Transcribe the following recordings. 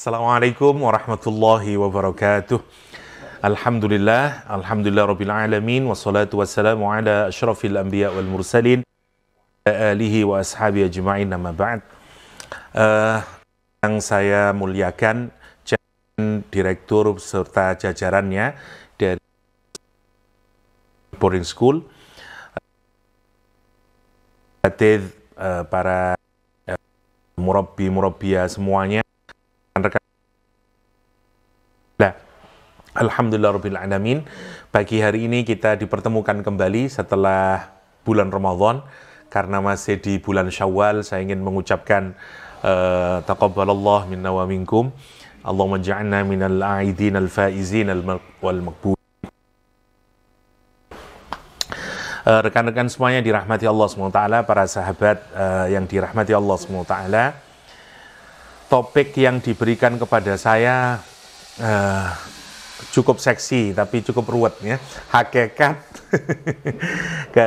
Assalamualaikum warahmatullahi wabarakatuh. Alhamdulillah, alhamdulillah rabbil alamin wassalatu wassalamu ala asyrafil anbiya wal mursalin alihi wa ashabi ajma'in nama ba'd. Uh, yang saya muliakan direktur serta jajarannya dari boarding school uh, para uh, murabi murabia semuanya rekan Nah, Alhamdulillah Rabbil Alamin, pagi hari ini kita dipertemukan kembali setelah bulan Ramadan, karena masih di bulan Syawal, saya ingin mengucapkan uh, eh, taqabbalallah minna wa minkum, Allahumma ja'alna minal a'idin al-faizin al maqbul. Eh, rekan-rekan semuanya dirahmati Allah SWT, para sahabat uh, yang dirahmati Allah SWT, topik yang diberikan kepada saya uh, cukup seksi tapi cukup ruwet ya hakikat ke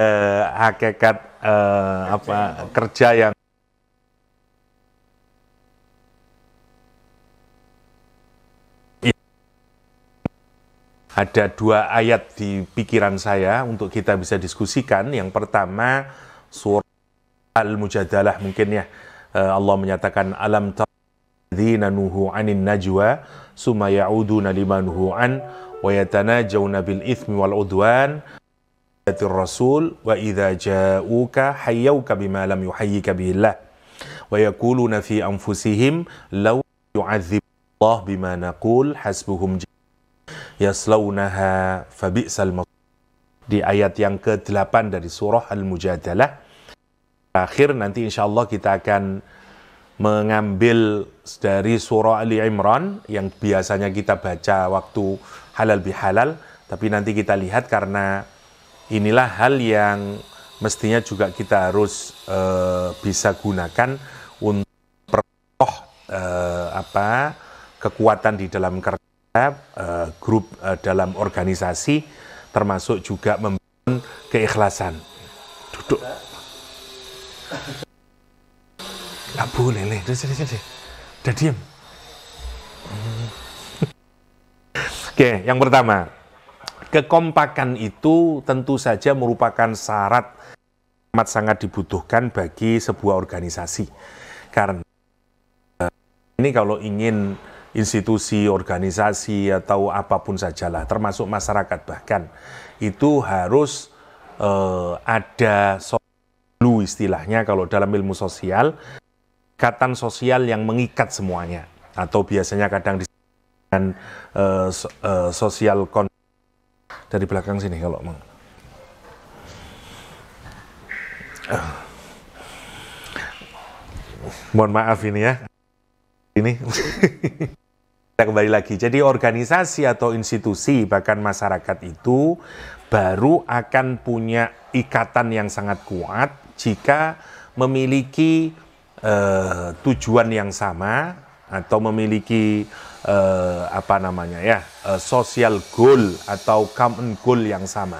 hakikat uh, eh, kerja apa kerja yang ada dua ayat di pikiran saya untuk kita bisa diskusikan yang pertama surah al-mujadalah mungkin ya eh, Allah menyatakan alam ta الذين نهوا عن النجوى ثم يعودون لما نهوا عن ويتناجون بالإثم والعدوان الرسول وإذا جاءوك حيوك بما لم يحيك به الله ويقولون في أنفسهم لو يعذب الله بما نقول حسبهم yaslaunaha fabi'sal di ayat yang ke-8 dari surah Al-Mujadalah. Akhir nanti insya Allah kita akan mengambil dari surah Ali Imran yang biasanya kita baca waktu halal bihalal tapi nanti kita lihat karena inilah hal yang mestinya juga kita harus e, bisa gunakan untuk memperkoh e, eh, apa kekuatan di dalam kerja e, grup e, dalam organisasi termasuk juga membangun keikhlasan duduk Gak boleh, Le. Udah, sini sini. Udah diem. Oke, yang pertama. Kekompakan itu tentu saja merupakan syarat amat sangat dibutuhkan bagi sebuah organisasi. Karena eh, ini kalau ingin institusi, organisasi, atau apapun sajalah, termasuk masyarakat bahkan, itu harus eh, ada solu istilahnya kalau dalam ilmu sosial, ikatan sosial yang mengikat semuanya atau biasanya kadang dengan uh, eh, so, uh, sosial kon dari belakang sini kalau mau. Uh. Mohon maaf ini ya. Ini. Kita kembali lagi. Jadi organisasi atau institusi bahkan masyarakat itu baru akan punya ikatan yang sangat kuat jika memiliki eh, tujuan yang sama atau memiliki eh, apa namanya ya eh, social goal atau common goal yang sama.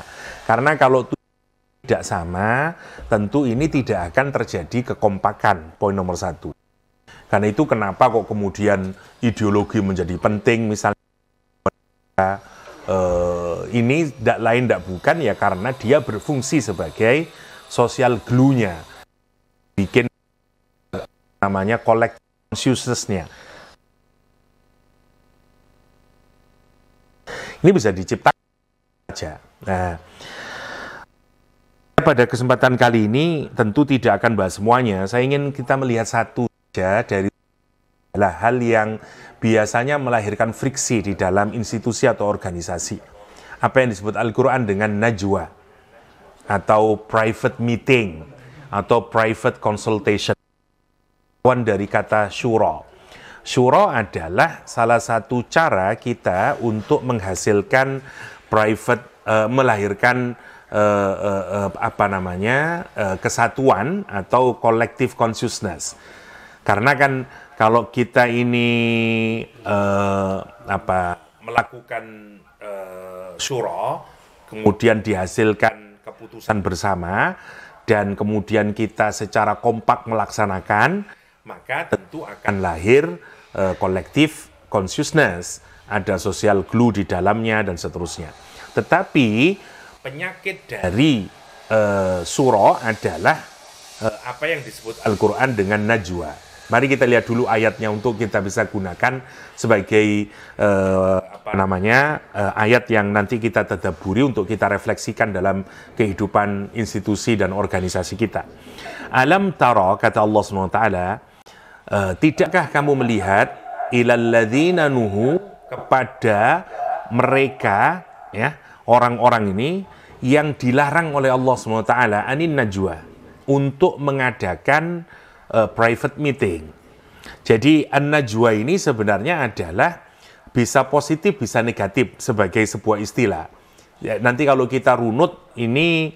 Karena kalau tidak sama, tentu ini tidak akan terjadi kekompakan. Poin nomor satu. Karena itu kenapa kok kemudian ideologi menjadi penting misalnya eh, ini tidak lain tidak bukan ya karena dia berfungsi sebagai social glue-nya bikin namanya collect consciousness-nya. Ini bisa diciptakan saja. Nah, pada kesempatan kali ini tentu tidak akan bahas semuanya. Saya ingin kita melihat satu saja dari hal yang biasanya melahirkan friksi di dalam institusi atau organisasi. Apa yang disebut Al-Quran dengan najwa atau private meeting atau private consultation. Wan dari kata syuro. Syuro adalah salah satu cara kita untuk menghasilkan private uh, melahirkan uh, uh, uh, apa namanya uh, kesatuan atau collective consciousness. Karena kan kalau kita ini uh, apa melakukan uh, syuro, kemudian dihasilkan keputusan bersama dan kemudian kita secara kompak melaksanakan maka tentu akan lahir uh, kolektif consciousness, ada social glue di dalamnya dan seterusnya. Tetapi penyakit dari uh, eh, suro adalah uh, apa yang disebut Al-Qur'an dengan najwa. Mari kita lihat dulu ayatnya untuk kita bisa gunakan sebagai uh, apa namanya uh, ayat yang nanti kita tadaburi untuk kita refleksikan dalam kehidupan institusi dan organisasi kita. Alam taro kata Allah SWT uh, tidakkah kamu melihat ilalladzina nuhu kepada mereka ya orang-orang ini yang dilarang oleh Allah SWT anin najwa untuk mengadakan uh, private meeting. Jadi an-najwa ini sebenarnya adalah bisa positif bisa negatif sebagai sebuah istilah. Ya, nanti kalau kita runut ini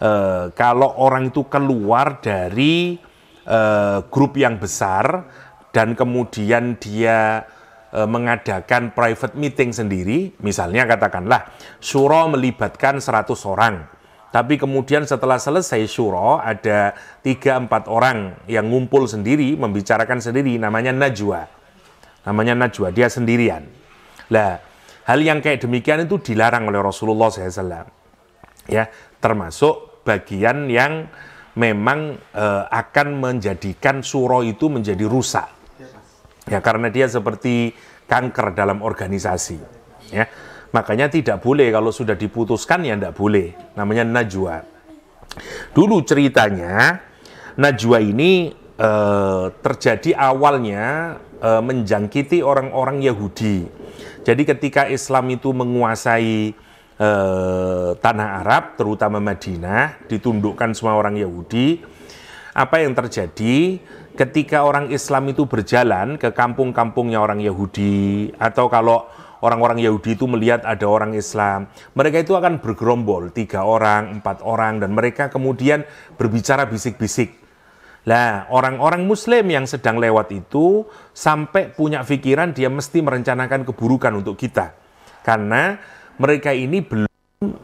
uh, kalau orang itu keluar dari Eh, grup yang besar dan kemudian dia uh, mengadakan private meeting sendiri, misalnya katakanlah Suro melibatkan 100 orang. Tapi kemudian setelah selesai Suro ada 3 4 orang yang ngumpul sendiri membicarakan sendiri namanya najwa. Namanya najwa, dia sendirian. Lah, hal yang kayak demikian itu dilarang oleh Rasulullah SAW. Ya, termasuk bagian yang memang e, akan menjadikan suro itu menjadi rusak. Ya, karena dia seperti kanker dalam organisasi. Ya. Makanya tidak boleh kalau sudah diputuskan ya tidak boleh. Namanya najwa. Dulu ceritanya najwa ini e, terjadi awalnya e, menjangkiti orang-orang Yahudi. Jadi ketika Islam itu menguasai e, tanah Arab, terutama Madinah, ditundukkan semua orang Yahudi. Apa yang terjadi ketika orang Islam itu berjalan ke kampung-kampungnya orang Yahudi atau kalau orang-orang Yahudi itu melihat ada orang Islam, mereka itu akan bergerombol tiga orang, empat orang, dan mereka kemudian berbicara bisik-bisik. Lah, orang-orang Muslim yang sedang lewat itu sampai punya pikiran dia mesti merencanakan keburukan untuk kita, karena mereka ini belum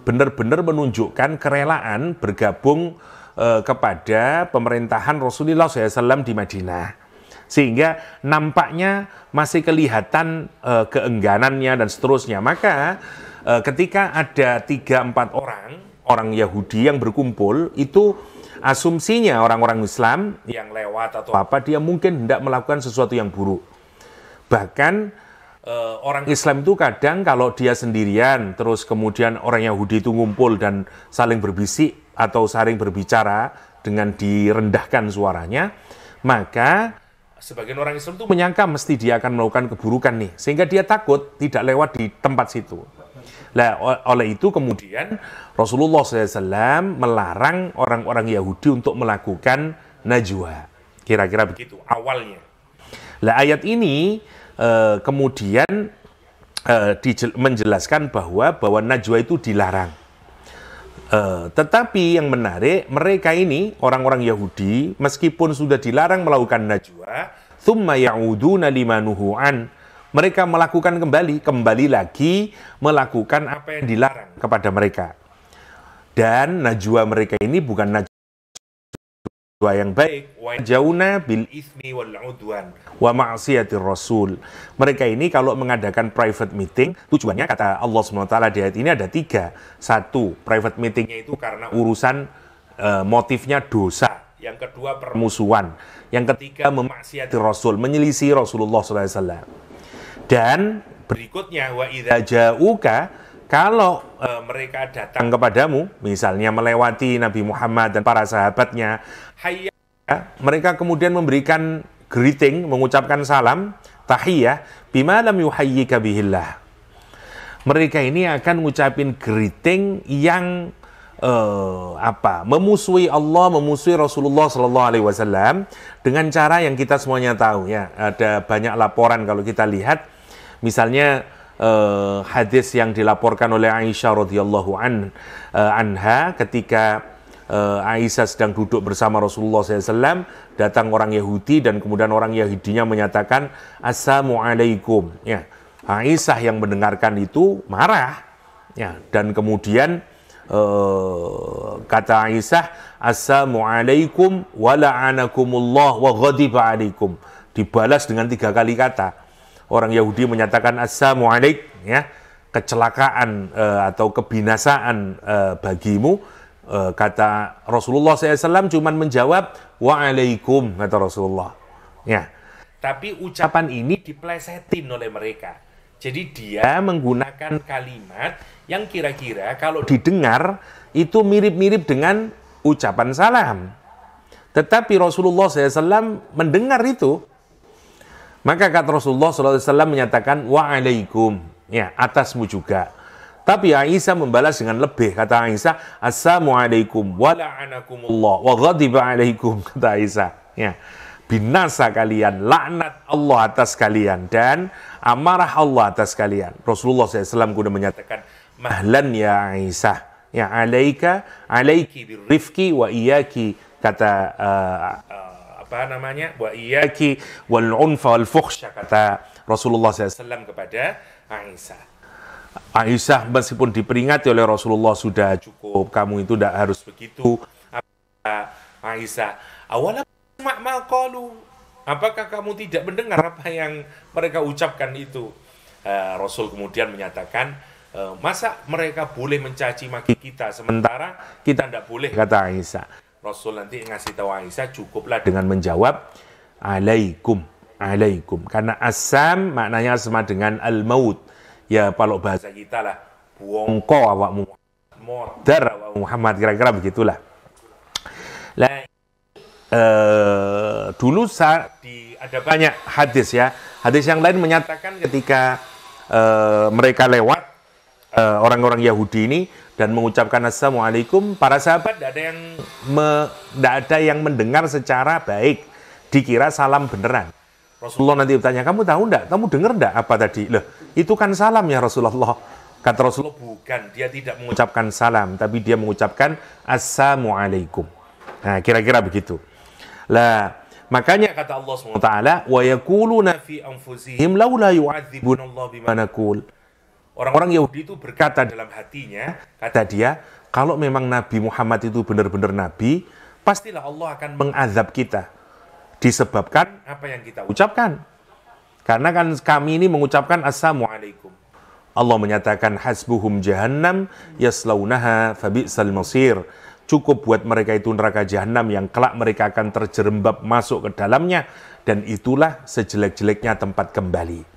benar-benar menunjukkan kerelaan bergabung eh, kepada pemerintahan Rasulullah SAW di Madinah. Sehingga nampaknya masih kelihatan eh, keengganannya dan seterusnya. Maka eh, ketika ada 3-4 orang, orang Yahudi yang berkumpul, itu asumsinya orang-orang Islam yang lewat atau apa, dia mungkin hendak melakukan sesuatu yang buruk. Bahkan uh, orang Islam itu kadang kalau dia sendirian terus kemudian orang Yahudi itu ngumpul dan saling berbisik atau saling berbicara dengan direndahkan suaranya, maka sebagian orang Islam itu menyangka mesti dia akan melakukan keburukan nih, sehingga dia takut tidak lewat di tempat situ. Nah, oleh itu kemudian Rasulullah SAW melarang orang-orang Yahudi untuk melakukan najwa. Kira-kira begitu awalnya. Nah, ayat ini Eh, kemudian uh, menjelaskan bahwa bahwa najwa itu dilarang. Uh, tetapi yang menarik mereka ini orang-orang Yahudi meskipun sudah dilarang melakukan najwa, thumma ya'uduna limanuhu Mereka melakukan kembali, kembali lagi melakukan apa yang dilarang kepada mereka. Dan najwa mereka ini bukan najwa dua yang baik wa jauna bil ismi wal udwan wa ma'siyatir rasul mereka ini kalau mengadakan private meeting tujuannya kata Allah SWT di ayat ini ada tiga satu private meetingnya itu karena urusan uh, motifnya dosa yang kedua permusuhan yang ketiga memaksiati rasul menyelisih Rasulullah SAW dan berikutnya wa idza ja'uka kalau e, mereka datang kepadamu, misalnya melewati Nabi Muhammad dan para sahabatnya, hayya, ya, mereka kemudian memberikan greeting, mengucapkan salam, tahiyah, bima lam yuhayyika bihillah. Mereka ini akan mengucapkan greeting yang e, apa? memusuhi Allah, memusuhi Rasulullah Shallallahu alaihi wasallam dengan cara yang kita semuanya tahu ya. Ada banyak laporan kalau kita lihat misalnya uh, hadis yang dilaporkan oleh Aisyah radhiyallahu an, uh, anha ketika uh, Aisyah sedang duduk bersama Rasulullah SAW, datang orang Yahudi dan kemudian orang Yahudinya menyatakan Assalamualaikum. Ya, Aisyah yang mendengarkan itu marah. Ya, dan kemudian uh, kata Aisyah Assalamualaikum wala'anakumullah wa ghadiba alaikum. Dibalas dengan tiga kali kata orang Yahudi menyatakan assalamu alaik ya kecelakaan uh, atau kebinasaan uh, bagimu uh, kata Rasulullah SAW cuman menjawab waalaikum kata Rasulullah ya tapi ucapan ini diplesetin oleh mereka jadi dia menggunakan kalimat yang kira-kira kalau didengar itu mirip-mirip dengan ucapan salam tetapi Rasulullah SAW mendengar itu maka kata Rasulullah SAW menyatakan, wa Wa'alaikum, ya, atasmu juga. Tapi Aisyah membalas dengan lebih. Kata Aisyah, Assalamualaikum wa la'anakumullah wa ghadiba alaikum, kata Aisyah. Ya. Binasa kalian, laknat Allah atas kalian, dan amarah Allah atas kalian. Rasulullah SAW kuda menyatakan, Mahlan ya Aisyah, ya alaika, alaiki birrifki wa iyaki, kata uh, apa namanya wa iyaki wal unfa wal kata Rasulullah SAW kepada Aisyah. Aisyah meskipun diperingati oleh Rasulullah sudah cukup kamu itu tidak harus begitu. Aisyah awalnya makmal kalu apakah kamu tidak mendengar apa yang mereka ucapkan itu? Uh, Rasul kemudian menyatakan uh, masa mereka boleh mencaci maki kita sementara kita tidak boleh kata Aisyah. Rasul nanti ngasih tahu Aisyah cukuplah dengan menjawab alaikum alaikum karena asam maknanya sama dengan al maut ya kalau bahasa kita lah buongko awakmu modar awak Muhammad kira-kira begitulah lah uh, dulu saat di, ada banyak hadis ya hadis yang lain menyatakan ketika uh, mereka lewat eh, orang-orang uh, orang -orang Yahudi ini dan mengucapkan assalamualaikum, para sahabat tidak ada yang tidak ada yang mendengar secara baik, dikira salam beneran. Rasulullah nanti bertanya, kamu tahu enggak? Kamu dengar enggak apa tadi? Loh, itu kan salam ya Rasulullah. Kata Rasulullah, bukan. Dia tidak mengucapkan salam, tapi dia mengucapkan Assalamualaikum. Nah, kira-kira begitu. Lah, makanya kata Allah SWT, wa yakuluna fi anfusihim laula اللَّهُ بِمَا نَكُولُ Orang-orang Yahudi itu berkata dalam hatinya, kata dia, kalau memang Nabi Muhammad itu benar-benar Nabi, pastilah Allah akan mengazab kita. Disebabkan apa yang kita ucapkan. Karena kan kami ini mengucapkan Assalamualaikum. Allah menyatakan hasbuhum jahannam yaslaunaha fabi'sal masir. Cukup buat mereka itu neraka jahanam yang kelak mereka akan terjerembab masuk ke dalamnya. Dan itulah sejelek-jeleknya tempat kembali.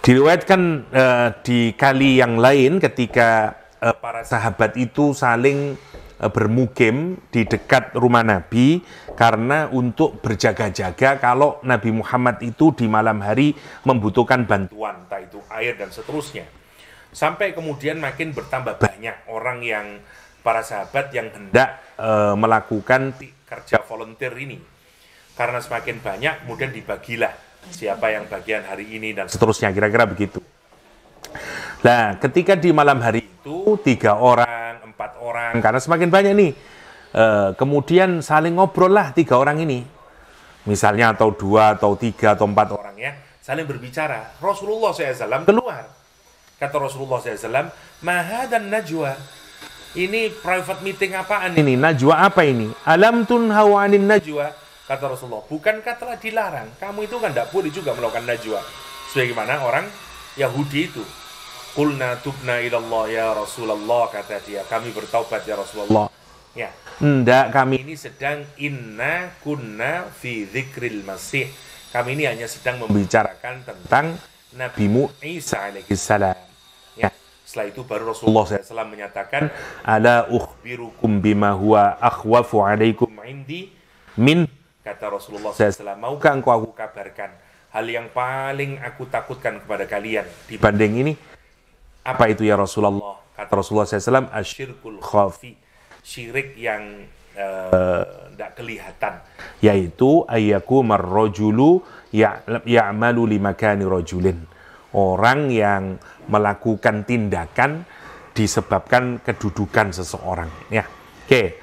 Diriwayatkan uh, di kali yang lain ketika uh, para sahabat itu saling uh, bermukim di dekat rumah Nabi karena untuk berjaga-jaga kalau Nabi Muhammad itu di malam hari membutuhkan bantuan, entah itu air dan seterusnya. Sampai kemudian makin bertambah banyak orang yang para sahabat yang hendak uh, melakukan kerja volunteer ini. Karena semakin banyak kemudian dibagilah siapa yang bagian hari ini dan seterusnya kira-kira begitu. Nah, ketika di malam hari itu tiga orang, empat orang, karena semakin banyak nih, eh, kemudian saling ngobrol lah tiga orang ini, misalnya atau dua atau tiga atau empat orang ya, saling berbicara. Rasulullah SAW keluar, kata Rasulullah SAW, maha dan najwa. Ini private meeting apaan ini? Najwa apa ini? Alam tunhawanin najwa Kata Rasulullah, bukankah telah dilarang? Kamu itu kan tidak boleh juga melakukan najwa. Sebagaimana orang Yahudi itu. Kulna tubna ilallah ya Rasulullah, kata dia. Kami bertaubat ya Rasulullah. Ya. tidak kami ini sedang inna kunna fi zikril masih. Kami ini hanya sedang membicarakan tentang Nabimu Isa alaihissalam. Ya. Setelah itu baru Rasulullah SAW menyatakan, Ala ukhbirukum bima huwa akhwafu alaikum indi min Kata Rasulullah SAW, maukah engkau aku kabarkan hal yang paling aku takutkan kepada kalian dibanding ini? Apa itu ya Rasulullah? Kata Rasulullah SAW, asyirkul khafi, syirik yang eh, tidak uh, kelihatan yaitu ayyaku marrojulu ya-, ya'malu ya limakani rojulin orang yang melakukan tindakan disebabkan kedudukan seseorang ya oke okay.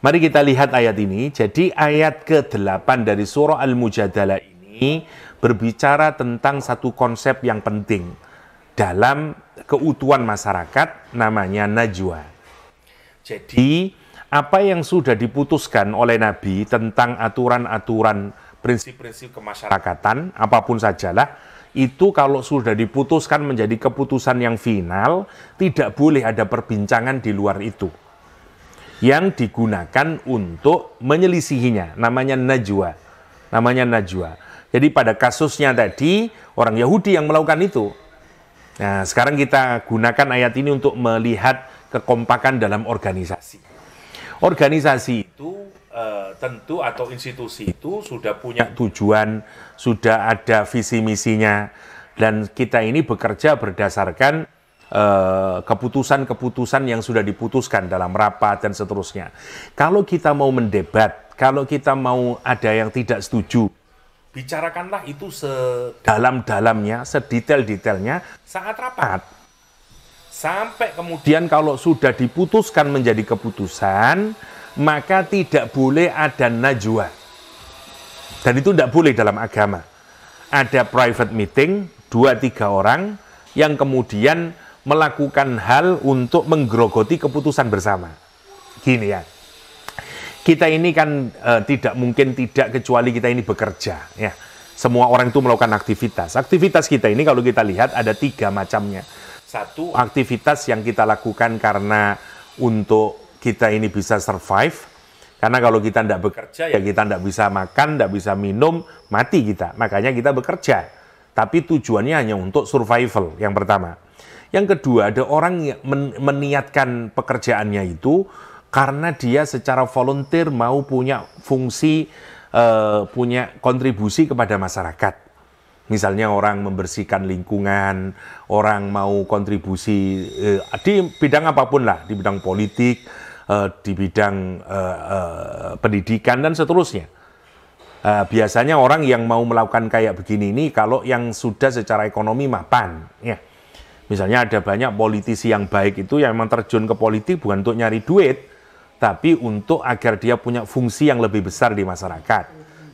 Mari kita lihat ayat ini. Jadi ayat ke-8 dari surah Al-Mujadalah ini berbicara tentang satu konsep yang penting dalam keutuhan masyarakat namanya najwa. Jadi apa yang sudah diputuskan oleh Nabi tentang aturan-aturan prinsip-prinsip kemasyarakatan apapun sajalah itu kalau sudah diputuskan menjadi keputusan yang final tidak boleh ada perbincangan di luar itu yang digunakan untuk menyelisihinya. Namanya najwa. Namanya najwa. Jadi pada kasusnya tadi orang Yahudi yang melakukan itu. Nah, sekarang kita gunakan ayat ini untuk melihat kekompakan dalam organisasi. Organisasi itu e, tentu atau institusi itu sudah punya tujuan, sudah ada visi misinya dan kita ini bekerja berdasarkan Eh, keputusan-keputusan yang sudah diputuskan dalam rapat dan seterusnya. Kalau kita mau mendebat, kalau kita mau ada yang tidak setuju, bicarakanlah itu sedalam-dalamnya, sedetail-detailnya saat rapat. Sampai kemudian kalau sudah diputuskan menjadi keputusan, maka tidak boleh ada najwa. Dan itu tidak boleh dalam agama. Ada private meeting, dua tiga orang, yang kemudian melakukan hal untuk menggerogoti keputusan bersama. Gini ya, kita ini kan e, tidak mungkin tidak kecuali kita ini bekerja ya. Semua orang itu melakukan aktivitas. Aktivitas kita ini kalau kita lihat ada tiga macamnya. Satu, aktivitas yang kita lakukan karena untuk kita ini bisa survive. Karena kalau kita tidak bekerja ya kita tidak bisa makan, tidak bisa minum, mati kita. Makanya kita bekerja. Tapi tujuannya hanya untuk survival yang pertama. Yang kedua, ada orang yang meniatkan pekerjaannya itu karena dia secara volunteer mau punya fungsi, uh, punya kontribusi kepada masyarakat. Misalnya orang membersihkan lingkungan, orang mau kontribusi uh, di bidang apapun lah, di bidang politik, uh, di bidang pendidikan dan seterusnya. Uh, biasanya orang yang mau melakukan kayak begini ini kalau yang sudah secara ekonomi mapan, ya. Misalnya ada banyak politisi yang baik itu yang memang terjun ke politik bukan untuk nyari duit, tapi untuk agar dia punya fungsi yang lebih besar di masyarakat.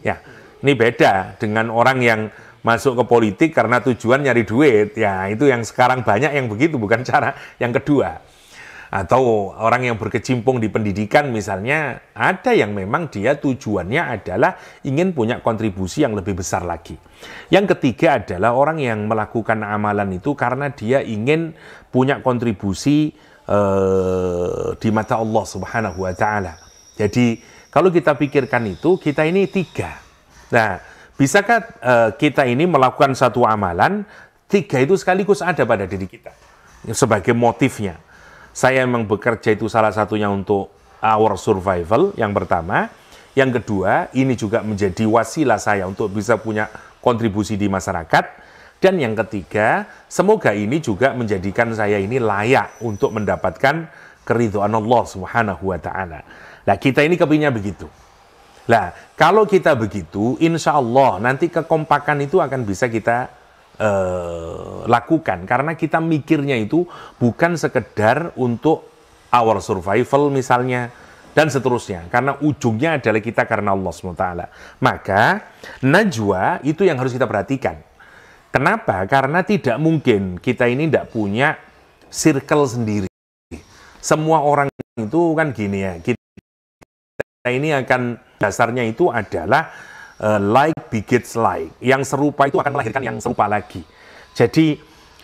Ya, ini beda dengan orang yang masuk ke politik karena tujuan nyari duit. Ya, itu yang sekarang banyak yang begitu, bukan cara yang kedua atau orang yang berkecimpung di pendidikan misalnya ada yang memang dia tujuannya adalah ingin punya kontribusi yang lebih besar lagi. Yang ketiga adalah orang yang melakukan amalan itu karena dia ingin punya kontribusi eh, di mata Allah Subhanahu wa taala. Jadi kalau kita pikirkan itu kita ini tiga. Nah, bisakah eh, kita ini melakukan satu amalan tiga itu sekaligus ada pada diri kita sebagai motifnya saya memang bekerja itu salah satunya untuk our survival yang pertama. Yang kedua, ini juga menjadi wasilah saya untuk bisa punya kontribusi di masyarakat. Dan yang ketiga, semoga ini juga menjadikan saya ini layak untuk mendapatkan keridhaan Allah Subhanahu wa taala. Nah, kita ini kepinya begitu. Nah, kalau kita begitu, insya Allah nanti kekompakan itu akan bisa kita Eh, lakukan karena kita mikirnya itu bukan sekedar untuk our survival misalnya dan seterusnya karena ujungnya adalah kita karena Allah SWT maka najwa itu yang harus kita perhatikan kenapa? karena tidak mungkin kita ini tidak punya circle sendiri semua orang itu kan gini ya kita ini akan dasarnya itu adalah uh, like begets like. Yang serupa itu akan melahirkan yang serupa lagi. Jadi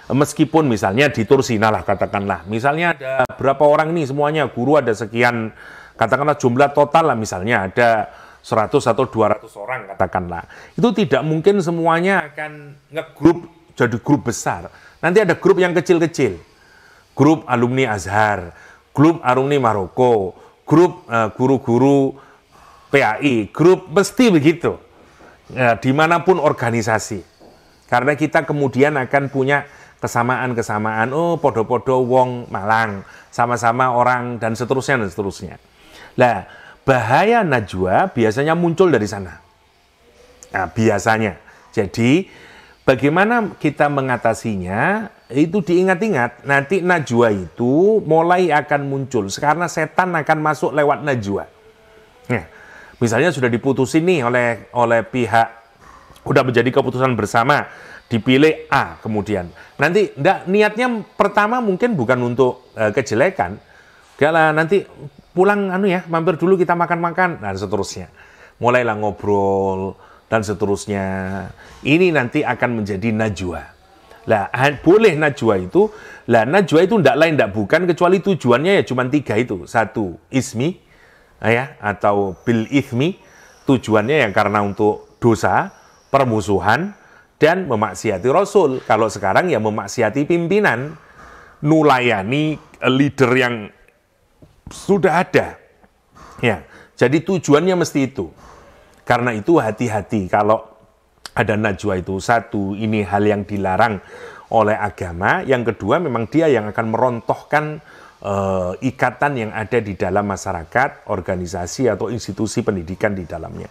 eh, meskipun misalnya di Tursina lah katakanlah, misalnya ada berapa orang nih semuanya, guru ada sekian, katakanlah jumlah total lah misalnya ada 100 atau 200 orang katakanlah. Itu tidak mungkin semuanya akan ngegrup jadi grup besar. Nanti ada grup yang kecil-kecil. Grup alumni Azhar, grup alumni Maroko, grup eh, guru-guru uh, guru -guru PAI, grup mesti begitu. Ya, dimanapun organisasi. Karena kita kemudian akan punya kesamaan-kesamaan. Oh, podo-podo wong Malang, sama-sama orang, dan seterusnya, dan seterusnya. Nah, bahaya najwa biasanya muncul dari sana. Nah, biasanya. Jadi, bagaimana kita mengatasinya, itu diingat-ingat. Nanti najwa itu mulai akan muncul, karena setan akan masuk lewat najwa. Nah, misalnya sudah diputus ini oleh oleh pihak udah menjadi keputusan bersama dipilih A kemudian nanti ndak niatnya pertama mungkin bukan untuk e, kejelekan lah nanti pulang anu ya mampir dulu kita makan-makan dan seterusnya mulailah ngobrol dan seterusnya ini nanti akan menjadi najwa lah boleh najwa itu lah najwa itu ndak lain ndak bukan kecuali tujuannya ya cuma tiga itu satu ismi Ah, ya atau bil ithmi tujuannya yang karena untuk dosa, permusuhan dan memaksiati rasul. Kalau sekarang ya memaksiati pimpinan, nulayani leader yang sudah ada. Ya. Jadi tujuannya mesti itu. Karena itu hati-hati kalau ada najwa itu satu ini hal yang dilarang oleh agama, yang kedua memang dia yang akan merontohkan uh, ikatan yang ada di dalam masyarakat, organisasi atau institusi pendidikan di dalamnya.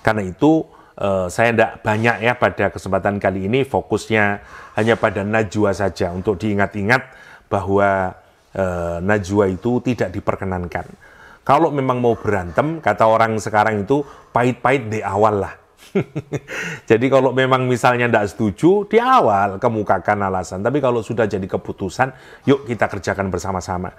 Karena itu uh, saya tidak banyak ya pada kesempatan kali ini fokusnya hanya pada najwa saja untuk diingat-ingat bahwa uh, najwa itu tidak diperkenankan. Kalau memang mau berantem, kata orang sekarang itu pahit-pahit di awal lah. jadi kalau memang misalnya tidak setuju, di awal kemukakan alasan. Tapi kalau sudah jadi keputusan, yuk kita kerjakan bersama-sama.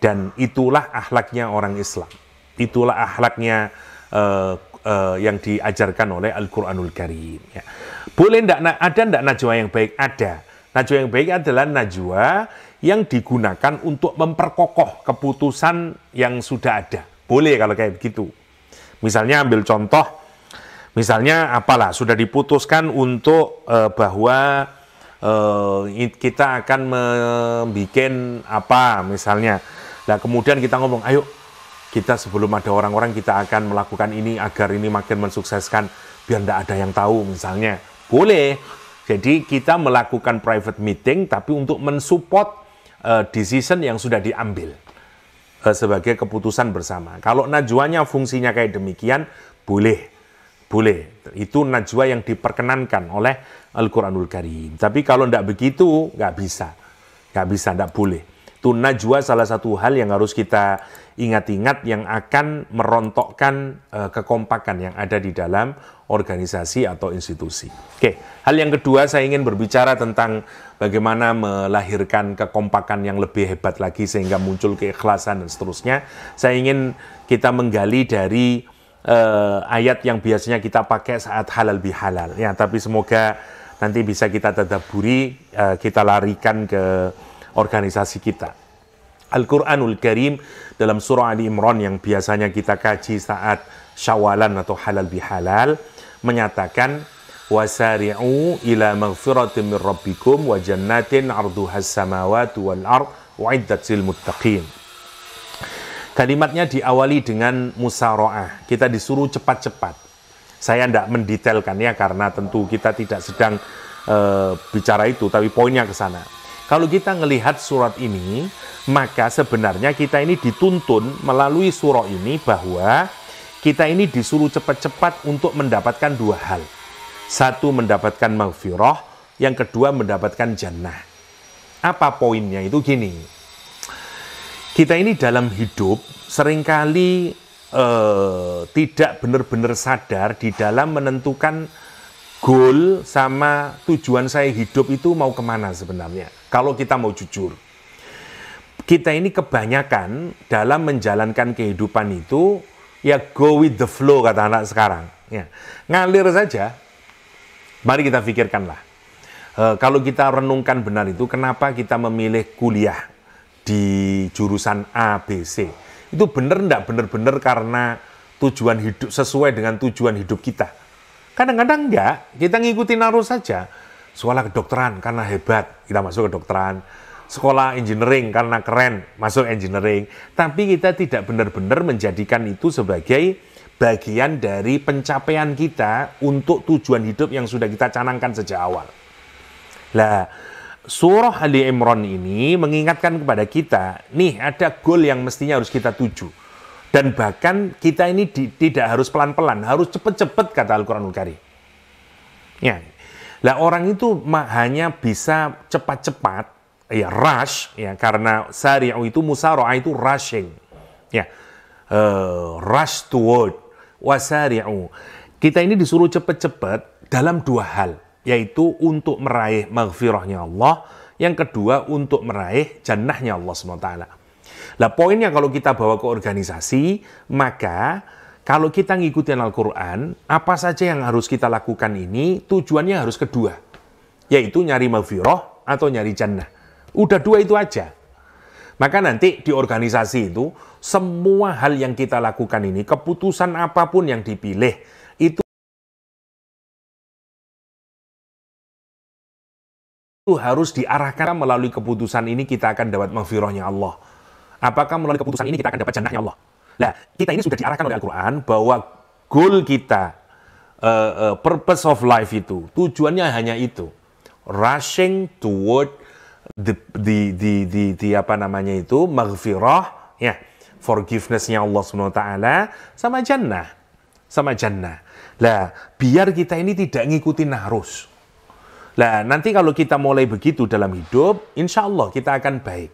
Dan itulah ahlaknya orang Islam. Itulah ahlaknya uh, uh, yang diajarkan oleh Al-Quranul Karim. Ya. Boleh tidak ada ndak najwa yang baik? Ada. Najwa yang baik adalah najwa yang digunakan untuk memperkokoh keputusan yang sudah ada. Boleh kalau kayak begitu. Misalnya ambil contoh Misalnya apalah sudah diputuskan untuk uh, bahwa uh, kita akan membuat apa misalnya. Nah kemudian kita ngomong, ayo kita sebelum ada orang-orang kita akan melakukan ini agar ini makin mensukseskan biar tidak ada yang tahu misalnya. Boleh. Jadi kita melakukan private meeting tapi untuk mensupport uh, decision yang sudah diambil uh, sebagai keputusan bersama. Kalau najuannya fungsinya kayak demikian, boleh. Boleh. Itu najwa yang diperkenankan oleh Al-Quranul Karim. Tapi kalau tidak begitu, nggak bisa. Nggak bisa, tidak boleh. Itu najwa salah satu hal yang harus kita ingat-ingat yang akan merontokkan uh, kekompakan yang ada di dalam organisasi atau institusi. Oke, hal yang kedua saya ingin berbicara tentang bagaimana melahirkan kekompakan yang lebih hebat lagi sehingga muncul keikhlasan dan seterusnya. Saya ingin kita menggali dari eh, ayat yang biasanya kita pakai saat halal bihalal ya tapi semoga nanti bisa kita tadaburi eh, kita larikan ke organisasi kita Al-Quranul Karim dalam surah Ali Imran yang biasanya kita kaji saat syawalan atau halal bihalal menyatakan wasari'u ila maghfiratin min rabbikum wa jannatin 'arduha as-samawati wal ard wa 'iddatil muttaqin Kalimatnya diawali dengan musaroah. Kita disuruh cepat-cepat. Saya tidak mendetailkannya karena tentu kita tidak sedang e, bicara itu, tapi poinnya ke sana. Kalau kita melihat surat ini, maka sebenarnya kita ini dituntun melalui surah ini bahwa kita ini disuruh cepat-cepat untuk mendapatkan dua hal. Satu mendapatkan maghfirah, yang kedua mendapatkan jannah. Apa poinnya itu gini, kita ini dalam hidup seringkali eh, tidak benar-benar sadar di dalam menentukan goal sama tujuan saya hidup itu mau kemana sebenarnya. Kalau kita mau jujur, kita ini kebanyakan dalam menjalankan kehidupan itu ya go with the flow kata anak sekarang. Ya. Ngalir saja. Mari kita pikirkanlah. E, kalau kita renungkan benar itu, kenapa kita memilih kuliah? di jurusan ABC Itu benar enggak benar-benar karena tujuan hidup sesuai dengan tujuan hidup kita. Kadang-kadang enggak, kita ngikutin arus saja. Sekolah kedokteran karena hebat, kita masuk kedokteran. Sekolah engineering karena keren, masuk engineering. Tapi kita tidak benar-benar menjadikan itu sebagai bagian dari pencapaian kita untuk tujuan hidup yang sudah kita canangkan sejak awal. Lah, surah Ali Imran ini mengingatkan kepada kita, nih ada goal yang mestinya harus kita tuju. Dan bahkan kita ini di, tidak harus pelan-pelan, harus cepat-cepat kata Al-Quranul Karim. Ya. Lah orang itu hanya bisa cepat-cepat, ya rush, ya karena sari'u itu musaro'a itu rushing. Ya. Uh, rush toward wasari'u. Kita ini disuruh cepat-cepat dalam dua hal yaitu untuk meraih maghfirahnya Allah, yang kedua untuk meraih jannahnya Allah SWT. Lah poinnya kalau kita bawa ke organisasi, maka kalau kita ngikutin Al-Quran, apa saja yang harus kita lakukan ini tujuannya harus kedua, yaitu nyari maghfirah atau nyari jannah. Udah dua itu aja. Maka nanti di organisasi itu, semua hal yang kita lakukan ini, keputusan apapun yang dipilih, itu itu harus diarahkan melalui keputusan ini kita akan dapat mafirohnya Allah. Apakah melalui keputusan ini kita akan dapat jannahnya Allah? Nah, kita ini sudah diarahkan oleh Al-Quran bahwa goal kita, uh, uh, purpose of life itu, tujuannya hanya itu. Rushing toward the, the, the, the, the apa namanya itu, maghfirah, ya, yeah, forgiveness-nya Allah SWT, sama jannah. Sama jannah. Nah, biar kita ini tidak ngikutin harus. Nah, nanti kalau kita mulai begitu dalam hidup, insya Allah kita akan baik.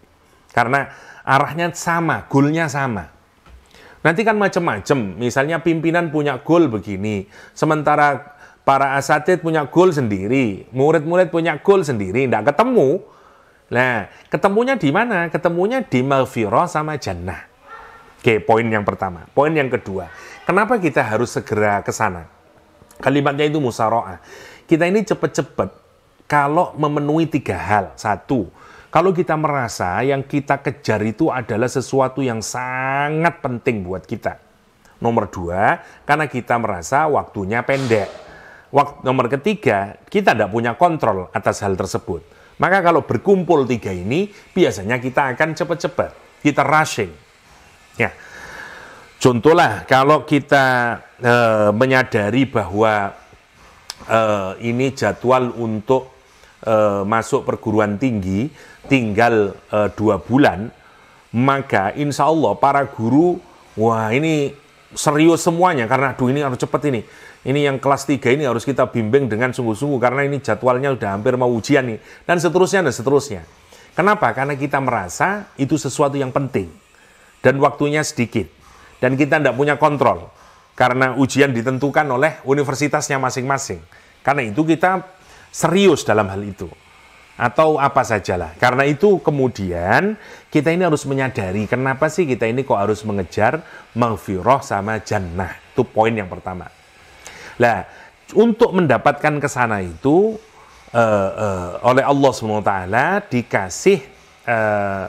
Karena arahnya sama, goalnya sama. Nanti kan macam-macam, misalnya pimpinan punya goal begini, sementara para asatid punya goal sendiri, murid-murid punya goal sendiri, tidak ketemu. Nah, ketemunya di mana? Ketemunya di Malfiro sama jannah. Oke, poin yang pertama. Poin yang kedua, kenapa kita harus segera ke sana? Kalimatnya itu musaroah. Kita ini cepat-cepat kalau memenuhi tiga hal. Satu, kalau kita merasa yang kita kejar itu adalah sesuatu yang sangat penting buat kita. Nomor dua, karena kita merasa waktunya pendek. Waktu, nomor ketiga, kita tidak punya kontrol atas hal tersebut. Maka kalau berkumpul tiga ini, biasanya kita akan cepat-cepat. Kita rushing. Ya. Contohlah, kalau kita e, menyadari bahwa e, ini jadwal untuk Eh, masuk perguruan tinggi tinggal eh, dua bulan, maka insya Allah para guru, wah ini serius semuanya karena aduh ini harus cepat ini. Ini yang kelas 3 ini harus kita bimbing dengan sungguh-sungguh karena ini jadwalnya udah hampir mau ujian nih dan seterusnya dan seterusnya. Kenapa? Karena kita merasa itu sesuatu yang penting dan waktunya sedikit dan kita tidak punya kontrol karena ujian ditentukan oleh universitasnya masing-masing. Karena itu kita serius dalam hal itu atau apa sajalah. Karena itu kemudian kita ini harus menyadari kenapa sih kita ini kok harus mengejar mangfiroh sama jannah. Itu poin yang pertama. Nah, untuk mendapatkan ke sana itu uh, uh, oleh Allah SWT dikasih uh, eh,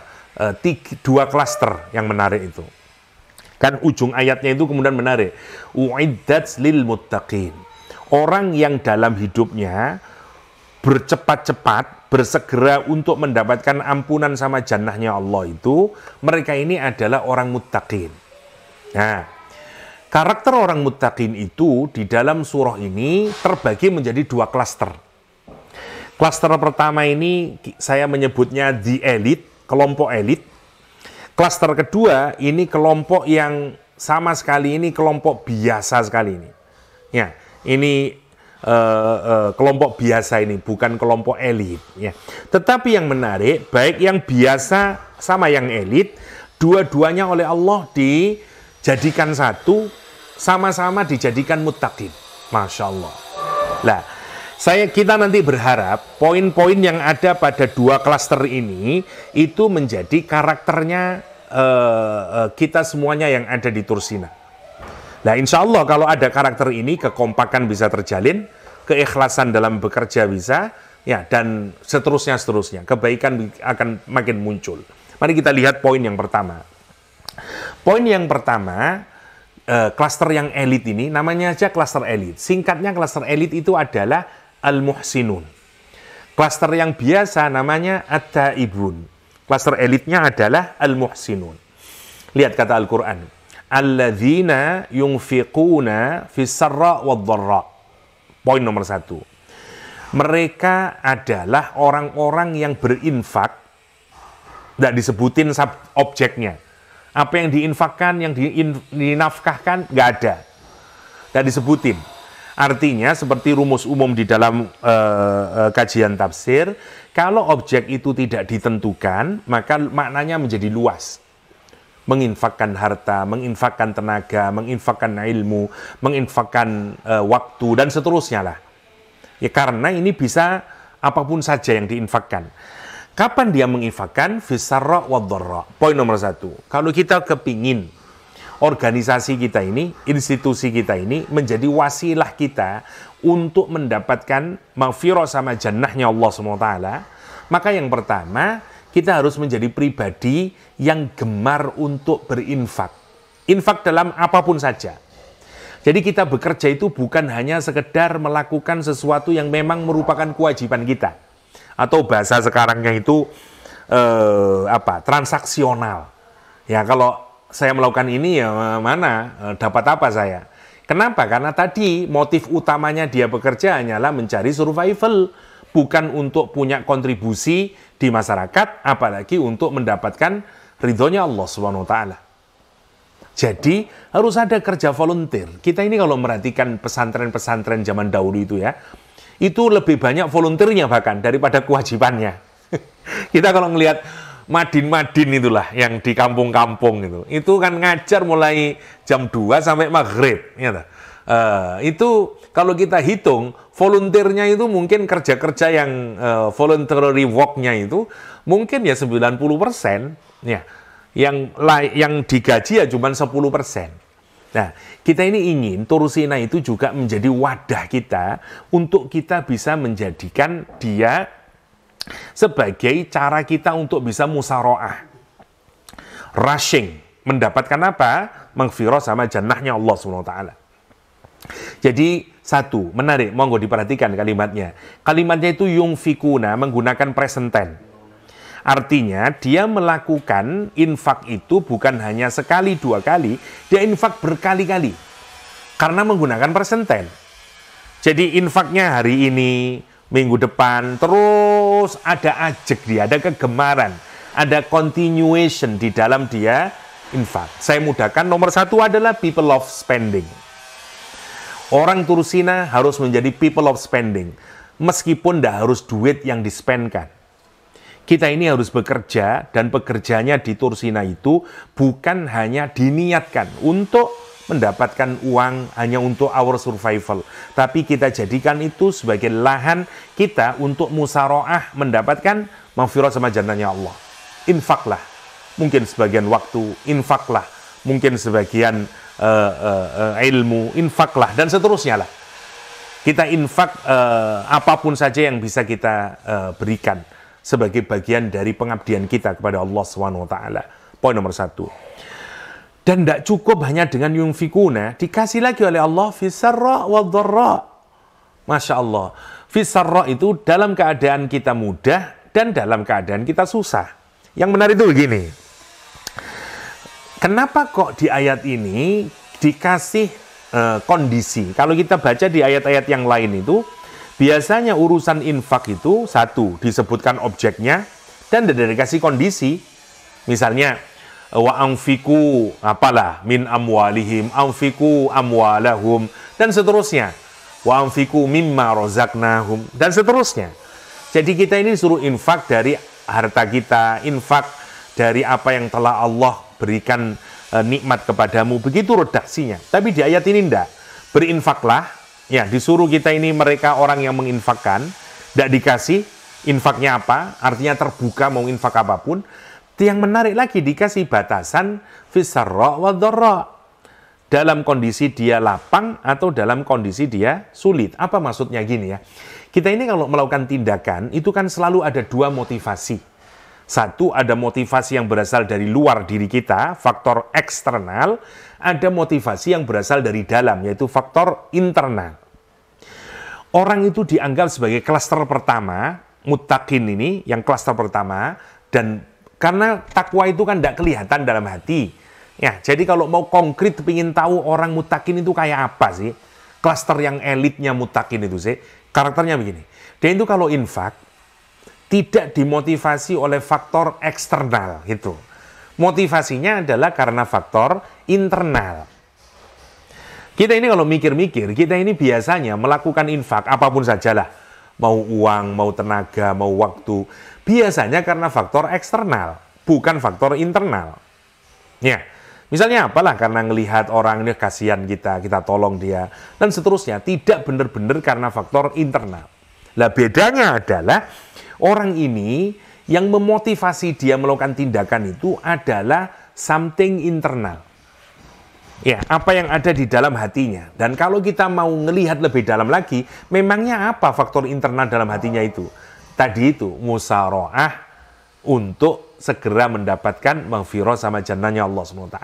uh, tiga, dua klaster yang menarik itu. Kan ujung ayatnya itu kemudian menarik. Uiddat lil muttaqin. Orang yang dalam hidupnya bercepat-cepat, bersegera untuk mendapatkan ampunan sama jannahnya Allah itu, mereka ini adalah orang muttaqin. Nah, karakter orang muttaqin itu di dalam surah ini terbagi menjadi dua klaster. Klaster pertama ini saya menyebutnya the elite, kelompok elit. Klaster kedua ini kelompok yang sama sekali ini kelompok biasa sekali ini. Ya, ini uh, uh, kelompok biasa ini, bukan kelompok elit. Ya. Tetapi yang menarik, baik yang biasa sama yang elit, dua-duanya oleh Allah dijadikan satu, sama-sama dijadikan mutakin. Masya Allah. Nah, saya kita nanti berharap poin-poin yang ada pada dua klaster ini itu menjadi karakternya uh, uh, kita semuanya yang ada di Tursina. Nah insya Allah kalau ada karakter ini kekompakan bisa terjalin, keikhlasan dalam bekerja bisa, ya dan seterusnya seterusnya kebaikan akan makin muncul. Mari kita lihat poin yang pertama. Poin yang pertama, eh, klaster yang elit ini namanya aja klaster elit. Singkatnya klaster elit itu adalah al-muhsinun. Klaster yang biasa namanya ada ibun. Klaster elitnya adalah al-muhsinun. Lihat kata Al-Qur'an alladzina yunfiquna fisarra wadzarra. Poin nomor satu. Mereka adalah orang-orang yang berinfak, tidak disebutin objeknya. Apa yang diinfakkan, yang dinafkahkan, nggak ada. Tidak disebutin. Artinya seperti rumus umum di dalam uh, uh, kajian tafsir, kalau objek itu tidak ditentukan, maka maknanya menjadi luas menginfakkan harta, menginfakkan tenaga, menginfakkan ilmu, menginfakkan uh, waktu dan seterusnya lah. Ya karena ini bisa apapun saja yang diinfakkan. Kapan dia menginfakkan? Fisarra wa Poin nomor satu. Kalau kita kepingin organisasi kita ini, institusi kita ini menjadi wasilah kita untuk mendapatkan maghfirah sama jannahnya Allah SWT, maka yang pertama kita harus menjadi pribadi yang gemar untuk berinfak. Infak dalam apapun saja. Jadi kita bekerja itu bukan hanya sekedar melakukan sesuatu yang memang merupakan kewajiban kita. Atau bahasa sekarangnya itu eh, apa? transaksional. Ya kalau saya melakukan ini ya mana eh, dapat apa saya? Kenapa? Karena tadi motif utamanya dia bekerja hanyalah mencari survival bukan untuk punya kontribusi di masyarakat, apalagi untuk mendapatkan ridhonya Allah Subhanahu wa taala. Jadi harus ada kerja volunteer. Kita ini kalau merhatikan pesantren-pesantren zaman dahulu itu ya, itu lebih banyak volunteernya bahkan daripada kewajibannya. Kita kalau melihat madin-madin itulah yang di kampung-kampung itu, itu kan ngajar mulai jam 2 sampai maghrib. Ya Uh, itu kalau kita hitung volunteernya itu mungkin kerja-kerja yang uh, voluntary work itu mungkin ya 90 persen ya yang yang digaji ya cuma 10 persen. Nah, kita ini ingin Turusina itu juga menjadi wadah kita untuk kita bisa menjadikan dia sebagai cara kita untuk bisa musaroah. Rushing, mendapatkan apa? Mengfiro sama jannahnya Allah SWT. Jadi satu, menarik, monggo diperhatikan kalimatnya. Kalimatnya itu yung fikuna menggunakan present tense. Artinya dia melakukan infak itu bukan hanya sekali dua kali, dia infak berkali-kali. Karena menggunakan present tense. Jadi infaknya hari ini, minggu depan, terus ada ajek dia, ada kegemaran, ada continuation di dalam dia infak. Saya mudahkan nomor satu adalah people of spending Orang Turusina harus menjadi people of spending, meskipun tidak harus duit yang dispendkan. Kita ini harus bekerja dan pekerjanya di Turusina itu bukan hanya diniatkan untuk mendapatkan uang hanya untuk our survival. Tapi kita jadikan itu sebagai lahan kita untuk musaroah mendapatkan mafiroh sama jannahnya Allah. Infaklah. Mungkin sebagian waktu, infaklah. Mungkin sebagian uh, uh, ilmu, infaklah dan seterusnya lah. Kita infak uh, apapun saja yang bisa kita uh, berikan sebagai bagian dari pengabdian kita kepada Allah Subhanahu wa taala. Poin nomor satu. Dan tidak cukup hanya dengan yungfikuna, dikasih lagi oleh Allah fisarra wa dharra. Masya Allah. Fisarra itu dalam keadaan kita mudah dan dalam keadaan kita susah. Yang menarik itu begini. Kenapa kok di ayat ini dikasih uh, kondisi? Kalau kita baca di ayat-ayat yang lain itu, biasanya urusan infak itu satu disebutkan objeknya dan tidak dikasih kondisi. Misalnya wa amfiku apalah min amwalihim amfiku amwalahum dan seterusnya wa amfiku mimma rozaknahum dan seterusnya. Jadi kita ini suruh infak dari harta kita, infak dari apa yang telah Allah berikan e, nikmat kepadamu. Begitu redaksinya. Tapi di ayat ini enggak. Berinfaklah. Ya, disuruh kita ini mereka orang yang menginfakkan. ndak dikasih. Infaknya apa? Artinya terbuka mau infak apapun. Yang menarik lagi dikasih batasan fisarro wa Dalam kondisi dia lapang atau dalam kondisi dia sulit. Apa maksudnya gini ya? Kita ini kalau melakukan tindakan itu kan selalu ada dua motivasi satu, ada motivasi yang berasal dari luar diri kita, faktor eksternal. Ada motivasi yang berasal dari dalam, yaitu faktor internal. Orang itu dianggap sebagai klaster pertama, mutakin ini, yang klaster pertama, dan karena takwa itu kan tidak kelihatan dalam hati. Ya, jadi kalau mau konkret ingin tahu orang mutakin itu kayak apa sih? Klaster yang elitnya mutakin itu sih. Karakternya begini. Dia itu kalau infak, tidak dimotivasi oleh faktor eksternal gitu. Motivasinya adalah karena faktor internal. Kita ini kalau mikir-mikir, kita ini biasanya melakukan infak apapun sajalah. Mau uang, mau tenaga, mau waktu. Biasanya karena faktor eksternal, bukan faktor internal. Ya, misalnya apalah karena ngelihat orang ini kasihan kita, kita tolong dia, dan seterusnya. Tidak benar-benar karena faktor internal. Lah bedanya adalah Orang ini yang memotivasi dia melakukan tindakan itu adalah something internal. Ya, apa yang ada di dalam hatinya. Dan kalau kita mau melihat lebih dalam lagi, memangnya apa faktor internal dalam hatinya itu? Tadi itu, musaroah untuk segera mendapatkan maghfirah sama jannahnya Allah SWT.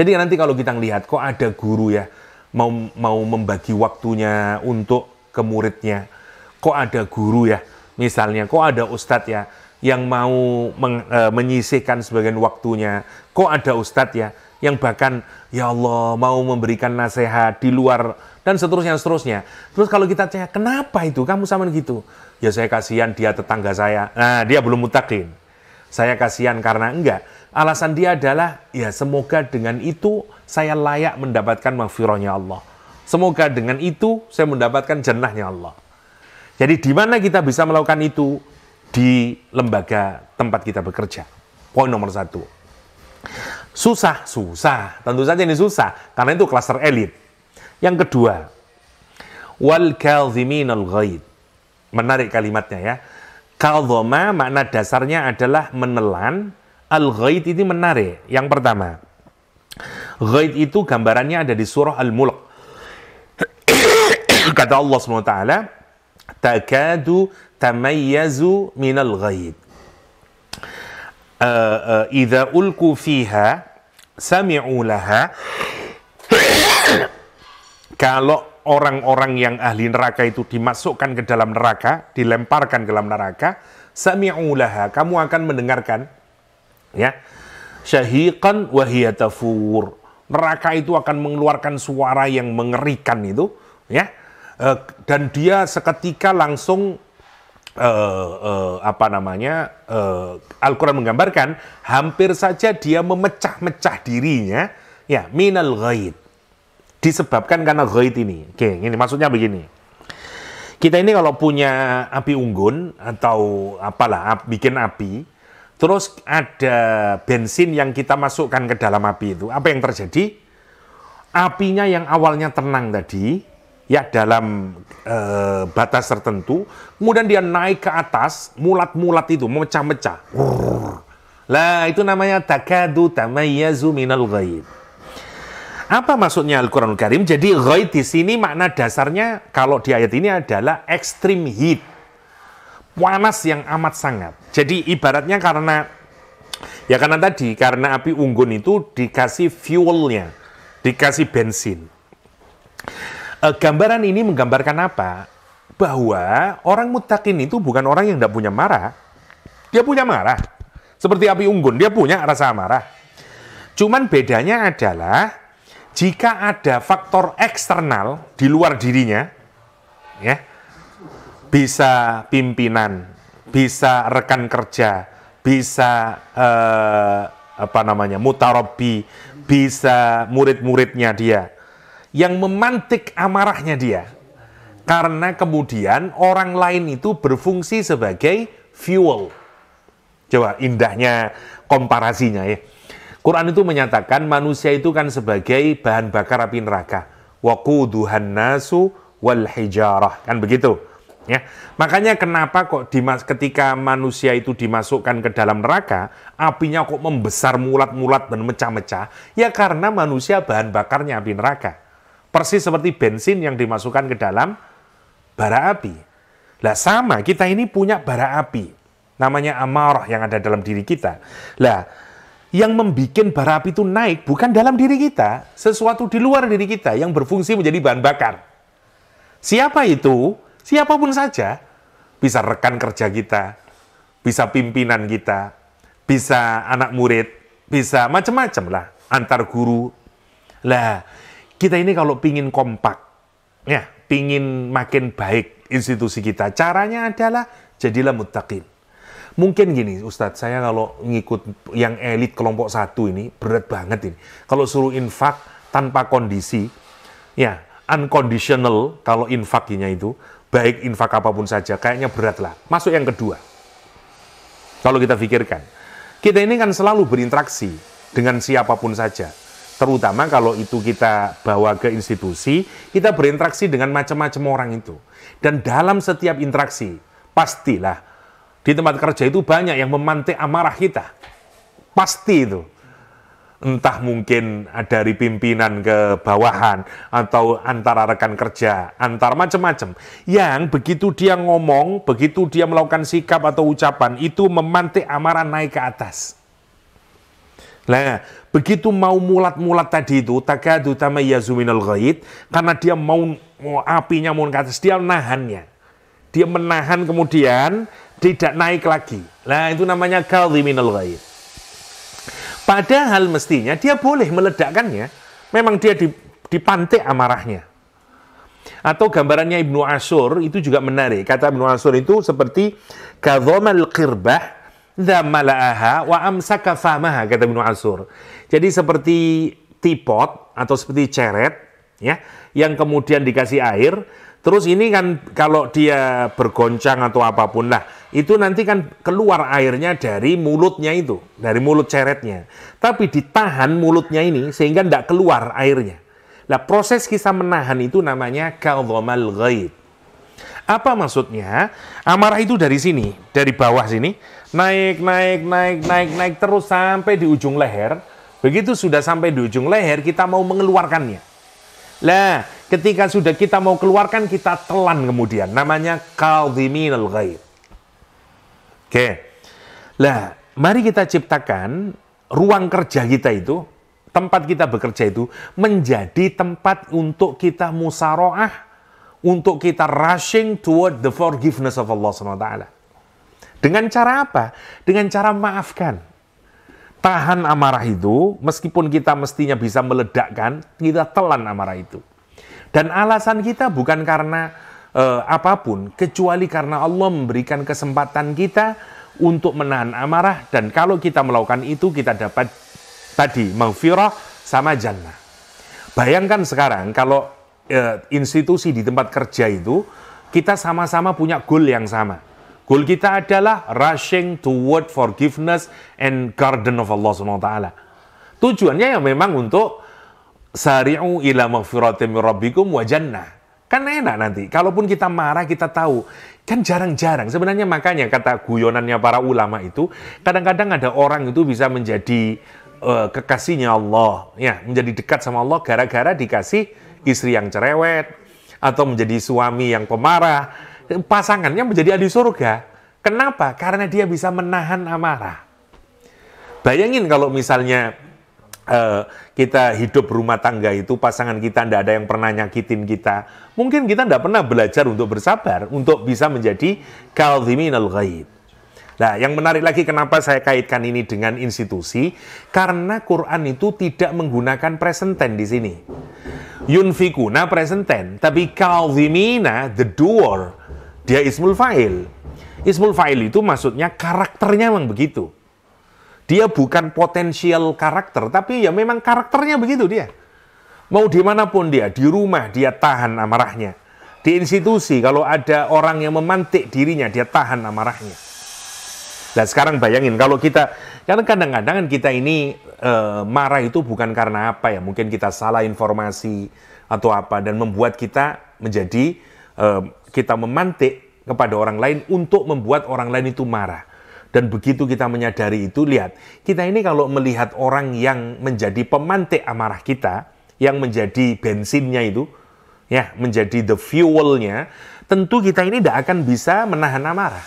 Jadi nanti kalau kita lihat kok ada guru ya, mau, mau membagi waktunya untuk ke muridnya, kok ada guru ya, Misalnya, kok ada ustadz ya yang mau men, e, menyisihkan sebagian waktunya. Kok ada ustadz ya yang bahkan ya Allah mau memberikan nasihat di luar dan seterusnya seterusnya. Terus kalau kita tanya, kenapa itu kamu sama gitu? Ya saya kasihan dia tetangga saya. Nah, dia belum mutakin. Saya kasihan karena enggak. Alasan dia adalah ya semoga dengan itu saya layak mendapatkan maghfirahnya Allah. Semoga dengan itu saya mendapatkan jannahnya Allah. Jadi di mana kita bisa melakukan itu? Di lembaga tempat kita bekerja. Poin nomor satu. Susah, susah. Tentu saja ini susah, karena itu kluster elit. Yang kedua, wal kalziminal ghaid. Menarik kalimatnya ya. Kalzoma makna dasarnya adalah menelan. Al ghaid ini menarik. Yang pertama, ghaid itu gambarannya ada di surah Al-Mulk. Kata Allah SWT, takadu tamayyazu minal ghaib idza ulku fiha sami'u laha kalau orang-orang yang ahli neraka itu dimasukkan ke dalam neraka, dilemparkan ke dalam neraka, sami'u laha, kamu akan mendengarkan ya. Syahiqan wahiyatafur, Neraka itu akan mengeluarkan suara yang mengerikan itu, ya Eh, dan dia seketika langsung uh, uh, apa namanya uh, Al-Quran menggambarkan hampir saja dia memecah-mecah dirinya ya minal ghaid disebabkan karena ghaid ini oke ini maksudnya begini kita ini kalau punya api unggun atau apalah ap, bikin api terus ada bensin yang kita masukkan ke dalam api itu apa yang terjadi apinya yang awalnya tenang tadi ya dalam e, batas tertentu, kemudian dia naik ke atas, mulat-mulat itu memecah-mecah. Lah itu namanya takadu tamayyazu minal ghaib. Apa maksudnya Al-Quranul Karim? Jadi ghaib di sini makna dasarnya kalau di ayat ini adalah extreme heat. Panas yang amat sangat. Jadi ibaratnya karena ya karena tadi karena api unggun itu dikasih fuelnya, dikasih bensin. Eh, gambaran ini menggambarkan apa? Bahwa orang mutakin itu bukan orang yang tidak punya marah. Dia punya marah. Seperti api unggun, dia punya rasa marah. Cuman bedanya adalah jika ada faktor eksternal di luar dirinya, ya, bisa pimpinan, bisa rekan kerja, bisa eh, apa namanya mutarobi, bisa murid-muridnya dia, yang memantik amarahnya dia. Karena kemudian orang lain itu berfungsi sebagai fuel. Coba indahnya komparasinya ya. Quran itu menyatakan manusia itu kan sebagai bahan bakar api neraka. wakuduhan nasu wal hijarah. Kan begitu. Ya. Makanya kenapa kok dimas ketika manusia itu dimasukkan ke dalam neraka, apinya kok membesar mulat-mulat dan mecah-mecah? Ya karena manusia bahan bakarnya api neraka. Persis seperti bensin yang dimasukkan ke dalam bara api. Lah sama, kita ini punya bara api. Namanya amarah yang ada dalam diri kita. Lah, yang membuat bara api itu naik bukan dalam diri kita, sesuatu di luar diri kita yang berfungsi menjadi bahan bakar. Siapa itu? Siapapun saja. Bisa rekan kerja kita, bisa pimpinan kita, bisa anak murid, bisa macam-macam lah, antar guru. Lah, kita ini kalau pingin kompak, ya, pingin makin baik institusi kita, caranya adalah jadilah mutakin. Mungkin gini, Ustadz, saya kalau ngikut yang elit kelompok satu ini, berat banget ini. Kalau suruh infak tanpa kondisi, ya, unconditional kalau infaknya itu, baik infak apapun saja, kayaknya berat lah. Masuk yang kedua. Kalau kita pikirkan, kita ini kan selalu berinteraksi dengan siapapun saja terutama kalau itu kita bawa ke institusi, kita berinteraksi dengan macam-macam orang itu. Dan dalam setiap interaksi, pastilah di tempat kerja itu banyak yang memantik amarah kita. Pasti itu. Entah mungkin dari pimpinan ke bawahan, atau antara rekan kerja, antar macam-macam. Yang begitu dia ngomong, begitu dia melakukan sikap atau ucapan, itu memantik amarah naik ke atas. Nah, Begitu mau mulat-mulat tadi itu, takadu tamayyazu minal ghaid, karena dia mau, mau apinya mau ke dia nahannya. Dia menahan kemudian tidak naik lagi. Nah, itu namanya kadhi minal ghaid. Padahal mestinya dia boleh meledakkannya. Memang dia dipantik amarahnya. Atau gambarannya Ibnu asyur itu juga menarik. Kata Ibnu asyur itu seperti kadhomal qirbah dzamala'aha wa amsaka fahmaha kata Ibnu asyur. Jadi seperti teapot atau seperti ceret ya yang kemudian dikasih air terus ini kan kalau dia bergoncang atau apapun lah itu nanti kan keluar airnya dari mulutnya itu dari mulut ceretnya tapi ditahan mulutnya ini sehingga tidak keluar airnya nah proses kisah menahan itu namanya kaldomal ghaib apa maksudnya? Amarah itu dari sini, dari bawah sini, naik, naik, naik, naik, naik terus sampai di ujung leher Begitu sudah sampai di ujung leher, kita mau mengeluarkannya. Nah, ketika sudah kita mau keluarkan, kita telan kemudian. Namanya kaldimin al ghaib. Oke. Nah, mari kita ciptakan ruang kerja kita itu, tempat kita bekerja itu, menjadi tempat untuk kita musaroah, untuk kita rushing toward the forgiveness of Allah SWT. Dengan cara apa? Dengan cara maafkan tahan amarah itu, meskipun kita mestinya bisa meledakkan, kita telan amarah itu. Dan alasan kita bukan karena eh, apapun, kecuali karena Allah memberikan kesempatan kita untuk menahan amarah dan kalau kita melakukan itu kita dapat tadi mengfirah sama jannah. Bayangkan sekarang kalau eh, institusi di tempat kerja itu kita sama-sama punya goal yang sama Goal kita adalah rushing toward forgiveness and garden of Allah Subhanahu wa taala. Tujuannya ya memang untuk sari'u ila maghfirati rabbikum wa jannah. Kan enak nanti. Kalaupun kita marah kita tahu. Kan jarang-jarang sebenarnya makanya kata guyonannya para ulama itu kadang-kadang ada orang itu bisa menjadi uh, kekasihnya Allah, ya, menjadi dekat sama Allah gara-gara dikasih istri yang cerewet atau menjadi suami yang pemarah pasangannya menjadi ahli surga. Kenapa? Karena dia bisa menahan amarah. Bayangin kalau misalnya uh, kita hidup berumah tangga itu pasangan kita tidak ada yang pernah nyakitin kita. Mungkin kita tidak pernah belajar untuk bersabar, untuk bisa menjadi kalziminal ghaib. Nah, yang menarik lagi kenapa saya kaitkan ini dengan institusi? Karena Quran itu tidak menggunakan present tense di sini. Yunfikuna present tense, tapi kalzimina the doer dia ismul fa'il. Ismul fa'il itu maksudnya karakternya memang begitu. Dia bukan potensial karakter, tapi ya memang karakternya begitu dia. Mau dimanapun dia, di rumah dia tahan amarahnya. Di institusi, kalau ada orang yang memantik dirinya, dia tahan amarahnya. Nah sekarang bayangin kalau kita karena kadang-kadang kita ini e, marah itu bukan karena apa ya mungkin kita salah informasi atau apa dan membuat kita menjadi e, kita memantik kepada orang lain untuk membuat orang lain itu marah. Dan begitu kita menyadari itu, lihat, kita ini kalau melihat orang yang menjadi pemantik amarah kita, yang menjadi bensinnya itu, ya, menjadi the fuelnya, tentu kita ini tidak akan bisa menahan amarah.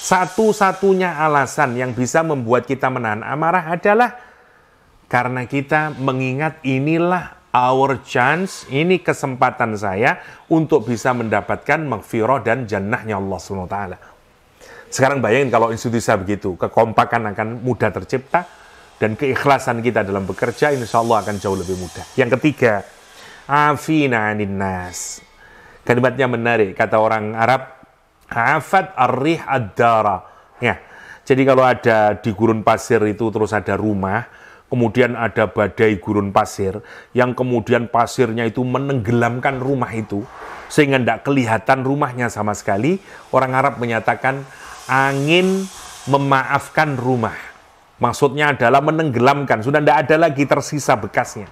Satu-satunya alasan yang bisa membuat kita menahan amarah adalah karena kita mengingat inilah our chance, ini kesempatan saya untuk bisa mendapatkan maghfirah dan jannahnya Allah Taala. Sekarang bayangin kalau institusi begitu, kekompakan akan mudah tercipta, dan keikhlasan kita dalam bekerja insya Allah akan jauh lebih mudah. Yang ketiga, afina anin nas. Kalimatnya menarik, kata orang Arab, afat arrih ad-dara. Ya, jadi kalau ada di gurun pasir itu terus ada rumah, kemudian ada badai gurun pasir, yang kemudian pasirnya itu menenggelamkan rumah itu, sehingga tidak kelihatan rumahnya sama sekali, orang Arab menyatakan angin memaafkan rumah. Maksudnya adalah menenggelamkan, sudah tidak ada lagi tersisa bekasnya.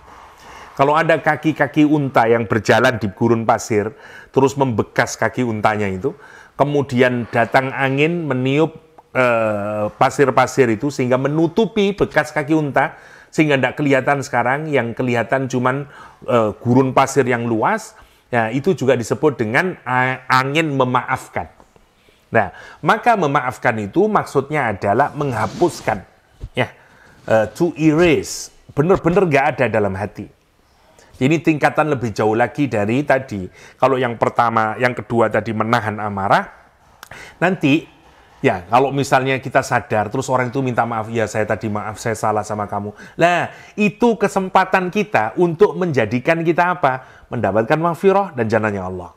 Kalau ada kaki-kaki unta yang berjalan di gurun pasir, terus membekas kaki untanya itu, kemudian datang angin meniup Eh, pasir-pasir uh, itu sehingga menutupi bekas kaki unta sehingga tidak kelihatan sekarang yang kelihatan cuman uh, gurun pasir yang luas ya itu juga disebut dengan eh, angin memaafkan nah maka memaafkan itu maksudnya adalah menghapuskan ya uh, to erase benar-benar nggak ada dalam hati ini tingkatan lebih jauh lagi dari tadi kalau yang pertama yang kedua tadi menahan amarah nanti Ya, kalau misalnya kita sadar, terus orang itu minta maaf, ya saya tadi maaf, saya salah sama kamu. Nah, itu kesempatan kita untuk menjadikan kita apa? Mendapatkan mafiroh dan jananya Allah.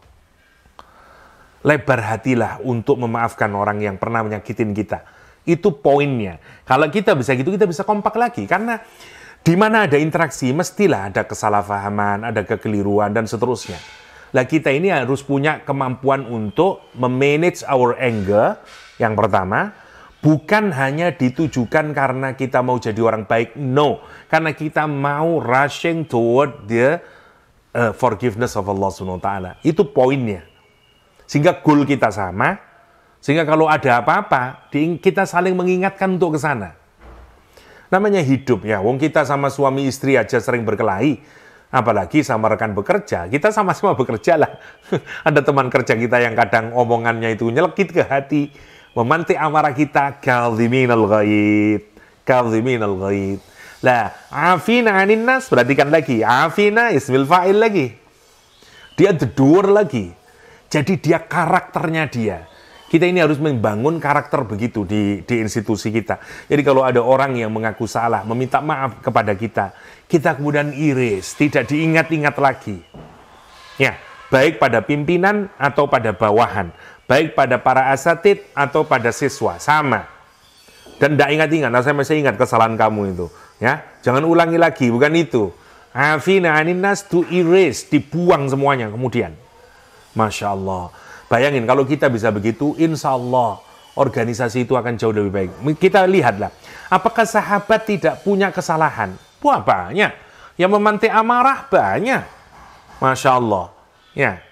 Lebar hatilah untuk memaafkan orang yang pernah menyakitin kita. Itu poinnya. Kalau kita bisa gitu, kita bisa kompak lagi. Karena di mana ada interaksi, mestilah ada kesalahpahaman, ada kekeliruan, dan seterusnya. Lah kita ini harus punya kemampuan untuk memanage our anger yang pertama, bukan hanya ditujukan karena kita mau jadi orang baik, no, karena kita mau rushing toward the uh, forgiveness of Allah Subhanahu wa taala. Itu poinnya. Sehingga goal kita sama, sehingga kalau ada apa-apa, kita saling mengingatkan untuk ke sana namanya hidup ya. Wong kita sama suami istri aja sering berkelahi apalagi sama rekan bekerja, kita sama-sama bekerja lah. Ada teman kerja kita yang kadang omongannya itu nyelekit ke hati, memantik amarah kita, kalziminal ghaid, kalziminal ghaid. Lah, afina anin nas, perhatikan lagi, afina ismil fa'il lagi. Dia the door lagi. Jadi dia karakternya dia. Kita ini harus membangun karakter begitu di, di institusi kita. Jadi kalau ada orang yang mengaku salah, meminta maaf kepada kita, kita kemudian iris, tidak diingat-ingat lagi. Ya, baik pada pimpinan atau pada bawahan, baik pada para asatid atau pada siswa, sama. Dan tidak ingat-ingat, nah saya masih ingat kesalahan kamu itu. Ya, jangan ulangi lagi, bukan itu. Afina aninas to erase, dibuang semuanya kemudian. Masya Allah. Bayangin kalau kita bisa begitu, insya Allah organisasi itu akan jauh lebih baik. Kita lihatlah, apakah sahabat tidak punya kesalahan? Wah banyak. Yang memantik amarah banyak. Masya Allah. Ya.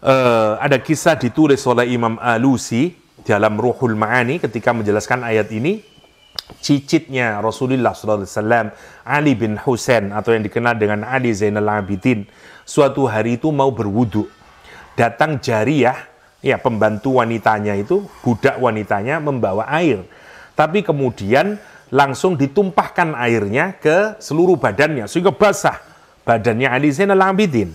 Uh, ada kisah ditulis oleh Imam Alusi dalam Ruhul Ma'ani ketika menjelaskan ayat ini cicitnya Rasulullah SAW Ali bin Husain atau yang dikenal dengan Ali Zainal Abidin suatu hari itu mau berwudhu datang jari ya ya pembantu wanitanya itu, budak wanitanya membawa air. Tapi kemudian langsung ditumpahkan airnya ke seluruh badannya sehingga basah badannya Ali Zainal Abidin.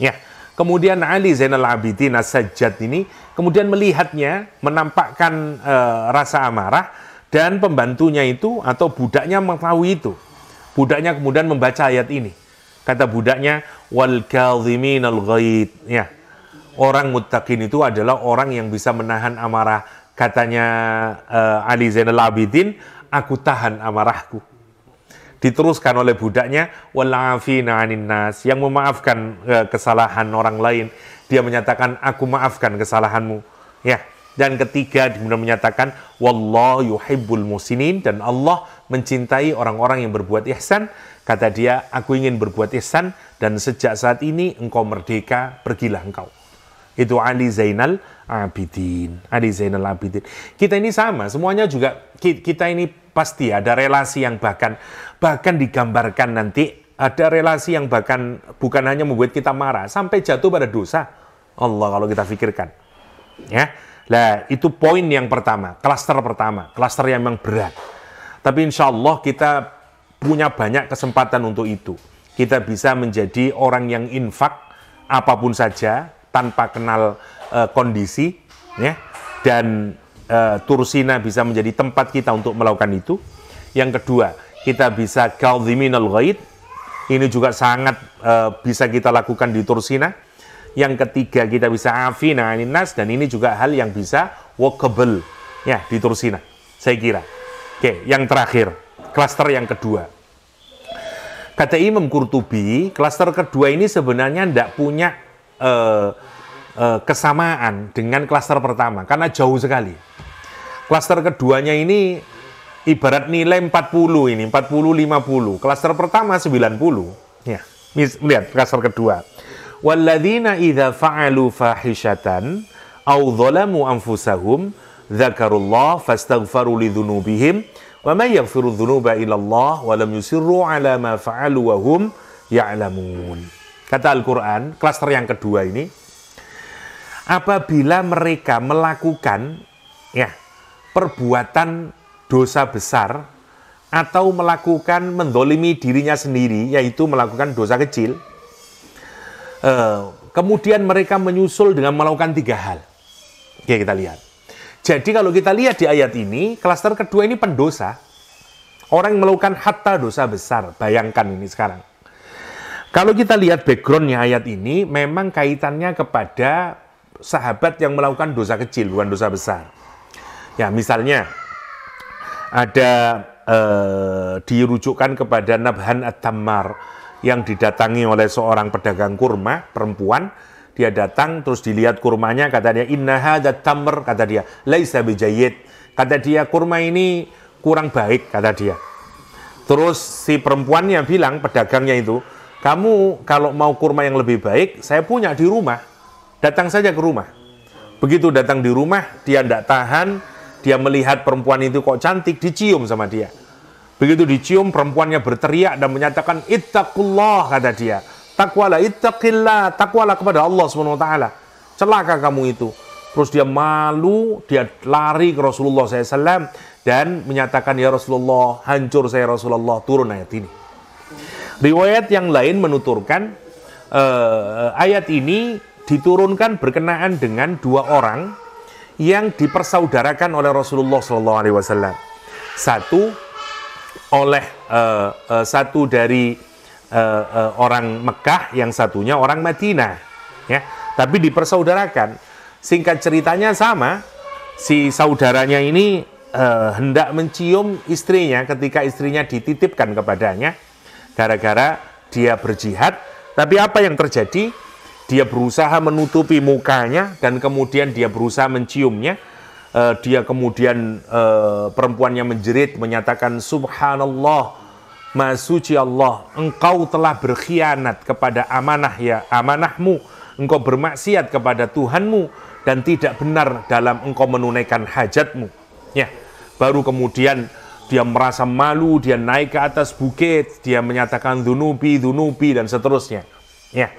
Ya, Kemudian Ali Zainal Abidin as ini kemudian melihatnya, menampakkan e, rasa amarah dan pembantunya itu atau budaknya mengetahui itu. Budaknya kemudian membaca ayat ini. Kata budaknya wal ya orang mutakini itu adalah orang yang bisa menahan amarah. Katanya uh, Ali Zainal Abidin, aku tahan amarahku. Diteruskan oleh budaknya, anin nas, yang memaafkan uh, kesalahan orang lain. Dia menyatakan, aku maafkan kesalahanmu. Ya, dan ketiga dimana menyatakan Wallah yuhibbul musinin dan Allah mencintai orang-orang yang berbuat ihsan kata dia aku ingin berbuat ihsan dan sejak saat ini engkau merdeka pergilah engkau itu Ali Zainal Abidin. Ali Zainal Abidin. Kita ini sama, semuanya juga kita ini pasti ada relasi yang bahkan bahkan digambarkan nanti ada relasi yang bahkan bukan hanya membuat kita marah sampai jatuh pada dosa. Allah kalau kita pikirkan. Ya. Nah, itu poin yang pertama, klaster pertama, klaster yang memang berat. Tapi insya Allah kita punya banyak kesempatan untuk itu. Kita bisa menjadi orang yang infak apapun saja, tanpa kenal uh, kondisi ya dan uh, Tursina bisa menjadi tempat kita untuk melakukan itu. Yang kedua, kita bisa kalziminal ghaid. Ini juga sangat uh, bisa kita lakukan di Tursina. Yang ketiga, kita bisa afina aninas dan ini juga hal yang bisa walkable ya di Tursina. Saya kira. Oke, yang terakhir, klaster yang kedua. Kata Imam Qurtubi, klaster kedua ini sebenarnya tidak punya eh, eh, kesamaan dengan klaster pertama karena jauh sekali. Klaster keduanya ini ibarat nilai 40 ini, 40 50. Klaster pertama 90. Ya. Lihat klaster kedua. Walladzina idza fa'alu fahishatan aw dhalamu anfusahum dzakarullah fastaghfaru lidzunubihim wa may yaghfiru dzunuba illa Allah wa lam yusirru ala ma fa'alu wa hum ya'lamun. Kata Al-Quran, klaster yang kedua ini, apabila mereka melakukan ya perbuatan dosa besar atau melakukan mendolimi dirinya sendiri, yaitu melakukan dosa kecil, eh, kemudian mereka menyusul dengan melakukan tiga hal. Oke, kita lihat. Jadi kalau kita lihat di ayat ini, klaster kedua ini pendosa. Orang yang melakukan hatta dosa besar. Bayangkan ini sekarang kalau kita lihat backgroundnya ayat ini, memang kaitannya kepada sahabat yang melakukan dosa kecil, bukan dosa besar. Ya, misalnya ada eh, dirujukkan kepada Nabhan At-Tammar yang didatangi oleh seorang pedagang kurma perempuan. Dia datang terus dilihat kurmanya, kata dia inna hadza tamr, kata dia laisa bijayid. Kata dia kurma ini kurang baik, kata dia. Terus si perempuannya bilang pedagangnya itu, kamu kalau mau kurma yang lebih baik, saya punya di rumah. Datang saja ke rumah. Begitu datang di rumah, dia tidak tahan, dia melihat perempuan itu kok cantik, dicium sama dia. Begitu dicium, perempuannya berteriak dan menyatakan, Ittaqullah, kata dia. Takwalah, ittaqillah, takwalah kepada Allah SWT. Celaka kamu itu. Terus dia malu, dia lari ke Rasulullah SAW dan menyatakan, Ya Rasulullah, hancur saya Rasulullah, turun ayat ini. Riwayat yang lain menuturkan eh, ayat ini diturunkan berkenaan dengan dua orang yang dipersaudarakan oleh Rasulullah Shallallahu Alaihi Wasallam. Satu oleh eh, eh, satu dari eh, eh, orang Mekah, yang satunya orang Madinah, ya. Tapi dipersaudarakan. Singkat ceritanya sama, si saudaranya ini uh, hendak mencium istrinya ketika istrinya dititipkan kepadanya gara-gara dia berjihad. Tapi apa yang terjadi? Dia berusaha menutupi mukanya dan kemudian dia berusaha menciumnya. Eh, dia kemudian eh, perempuannya menjerit menyatakan subhanallah Masuci Allah, engkau telah berkhianat kepada amanah ya, amanahmu. Engkau bermaksiat kepada Tuhanmu dan tidak benar dalam engkau menunaikan hajatmu. Ya, baru kemudian dia merasa malu, dia naik ke atas bukit, dia menyatakan dunubi, dunubi, dan seterusnya. Ya,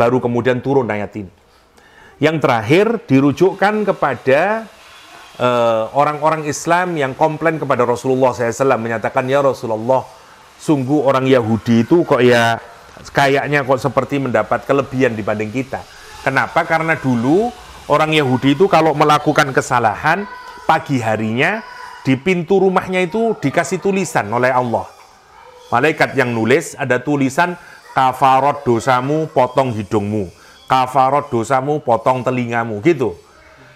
baru kemudian turun ayat ini. Yang terakhir dirujukkan kepada eh, orang-orang uh, Islam yang komplain kepada Rasulullah SAW menyatakan ya Rasulullah sungguh orang Yahudi itu kok ya kayaknya kok seperti mendapat kelebihan dibanding kita. Kenapa? Karena dulu orang Yahudi itu kalau melakukan kesalahan pagi harinya di pintu rumahnya itu dikasih tulisan oleh Allah. Malaikat yang nulis ada tulisan kafarot dosamu potong hidungmu. Kafarot dosamu potong telingamu gitu.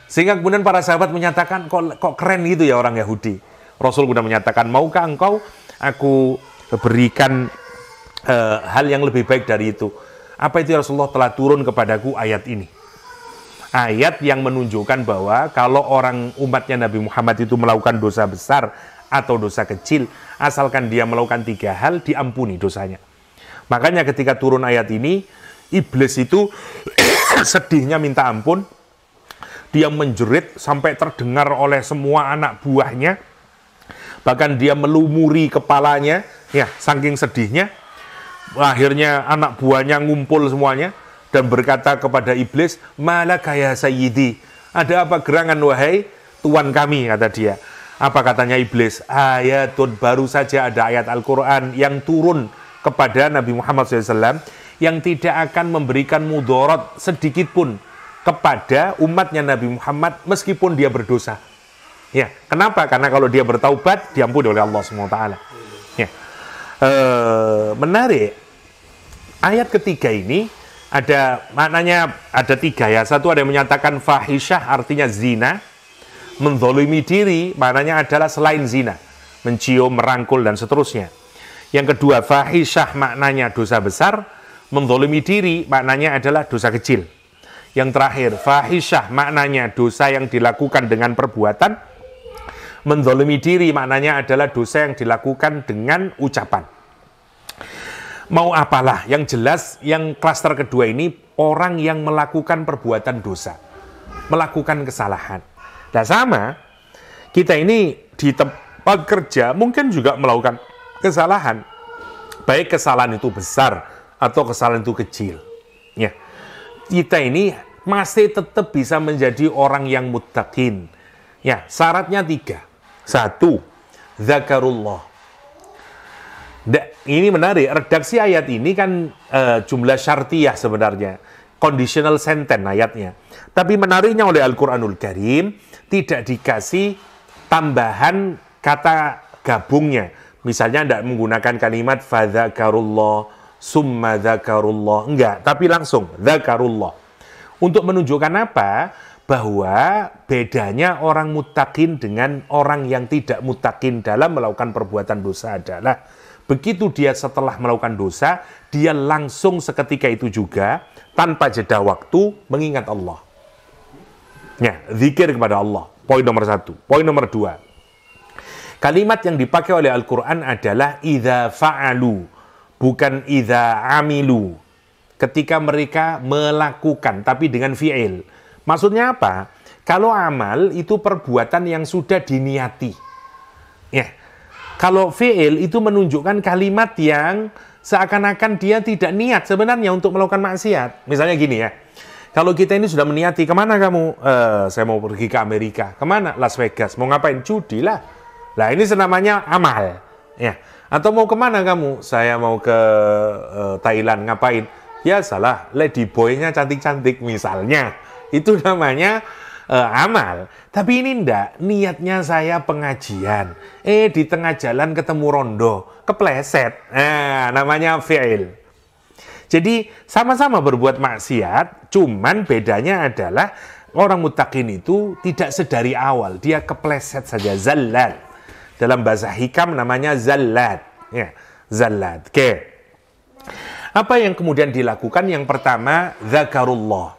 Sehingga kemudian para sahabat menyatakan kok kok keren gitu ya orang Yahudi. Rasul kemudian menyatakan maukah engkau aku berikan uh, hal yang lebih baik dari itu. Apa itu ya Rasulullah telah turun kepadaku ayat ini ayat yang menunjukkan bahwa kalau orang umatnya Nabi Muhammad itu melakukan dosa besar atau dosa kecil, asalkan dia melakukan tiga hal, diampuni dosanya. Makanya ketika turun ayat ini, iblis itu sedihnya minta ampun, dia menjerit sampai terdengar oleh semua anak buahnya, bahkan dia melumuri kepalanya, ya saking sedihnya, akhirnya anak buahnya ngumpul semuanya, dan berkata kepada iblis, Malaka ya sayyidi, ada apa gerangan wahai tuan kami, kata dia. Apa katanya iblis? Ayatun baru saja ada ayat Al-Quran yang turun kepada Nabi Muhammad SAW yang tidak akan memberikan mudorot sedikit pun kepada umatnya Nabi Muhammad meskipun dia berdosa. Ya, kenapa? Karena kalau dia bertaubat diampuni oleh Allah Subhanahu Ya. E, menarik. Ayat ketiga ini ada maknanya ada tiga ya. Satu ada yang menyatakan fahishah artinya zina, mendolimi diri maknanya adalah selain zina, mencium, merangkul dan seterusnya. Yang kedua fahishah maknanya dosa besar, mendolimi diri maknanya adalah dosa kecil. Yang terakhir fahishah maknanya dosa yang dilakukan dengan perbuatan, mendolimi diri maknanya adalah dosa yang dilakukan dengan ucapan mau apalah, yang jelas yang klaster kedua ini orang yang melakukan perbuatan dosa, melakukan kesalahan. Nah sama, kita ini di tempat kerja mungkin juga melakukan kesalahan. Baik kesalahan itu besar atau kesalahan itu kecil. Ya. Kita ini masih tetap bisa menjadi orang yang mutakin. Ya, syaratnya tiga. Satu, zakarullah ini menarik, redaksi ayat ini kan uh, jumlah syartiyah sebenarnya. Conditional sentence ayatnya. Tapi menariknya oleh Al-Quranul Karim, tidak dikasih tambahan kata gabungnya. Misalnya tidak menggunakan kalimat fadzakarullah, summa dzakarullah. Enggak, tapi langsung dzakarullah. Untuk menunjukkan apa? bahwa bedanya orang mutakin dengan orang yang tidak mutakin dalam melakukan perbuatan dosa adalah Begitu dia setelah melakukan dosa, dia langsung seketika itu juga tanpa jeda waktu mengingat Allah. Ya, zikir kepada Allah. Poin nomor satu. Poin nomor dua. Kalimat yang dipakai oleh Al-Quran adalah idha fa'alu, bukan idha amilu. Ketika mereka melakukan, tapi dengan fi'il. Maksudnya apa? Kalau amal itu perbuatan yang sudah diniati. Ya, kalau fi'il itu menunjukkan kalimat yang seakan-akan dia tidak niat sebenarnya untuk melakukan maksiat. Misalnya gini ya. Kalau kita ini sudah meniati, kemana kamu? E, saya mau pergi ke Amerika. Kemana? Las Vegas. Mau ngapain? Judi lah. Nah ini senamanya amal. Ya. Atau mau kemana kamu? Saya mau ke e, Thailand. Ngapain? Ya salah, lady boy-nya cantik-cantik misalnya. Itu namanya uh, amal. Tapi ini ndak, niatnya saya pengajian. Eh, di tengah jalan ketemu rondo, kepleset. Nah, namanya fi'il. Jadi sama-sama berbuat maksiat, cuman bedanya adalah orang mutakin itu tidak sedari awal, dia kepleset saja, zallat. Dalam bahasa hikam namanya zallat. Ya, zallat. Oke. Okay. Apa yang kemudian dilakukan? Yang pertama, zakarullah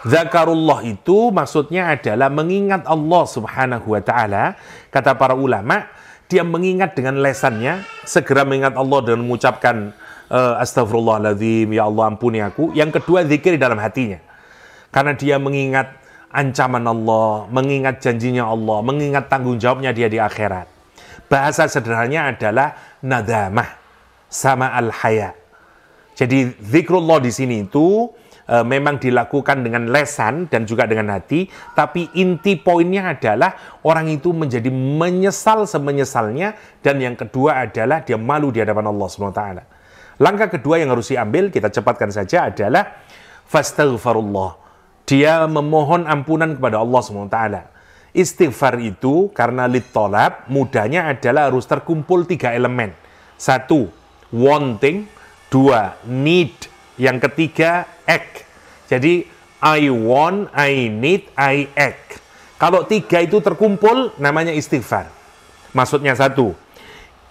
Zakarullah itu maksudnya adalah mengingat Allah Subhanahu wa taala. Kata para ulama, dia mengingat dengan lesannya, segera mengingat Allah dan mengucapkan eh, astagfirullahaladzim, ya Allah ampuni aku. Yang kedua zikir di dalam hatinya. Karena dia mengingat ancaman Allah, mengingat janjinya Allah, mengingat tanggung jawabnya dia di akhirat. Bahasa sederhananya adalah nadamah sama al-haya. Jadi zikrullah di sini itu e, memang dilakukan dengan lesan dan juga dengan hati, tapi inti poinnya adalah orang itu menjadi menyesal semenyesalnya dan yang kedua adalah dia malu di hadapan Allah SWT. Langkah kedua yang harus diambil, kita cepatkan saja adalah fastaghfirullah. Dia memohon ampunan kepada Allah SWT. Istighfar itu karena litolab mudahnya adalah harus terkumpul tiga elemen. Satu, wanting. Dua, need. Yang ketiga, act. Jadi, I want, I need, I act. Kalau tiga itu terkumpul, namanya istighfar. Maksudnya satu,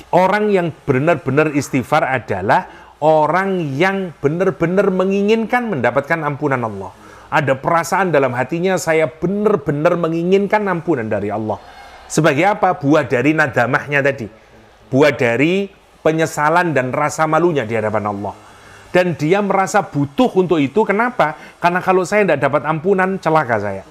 orang yang benar-benar istighfar adalah orang yang benar-benar menginginkan mendapatkan ampunan Allah. Ada perasaan dalam hatinya, saya benar-benar menginginkan ampunan dari Allah. Sebagai apa? Buah dari nadamahnya tadi. Buah dari penyesalan dan rasa malunya di hadapan Allah dan dia merasa butuh untuk itu. Kenapa? Karena kalau saya tidak dapat ampunan, celaka saya.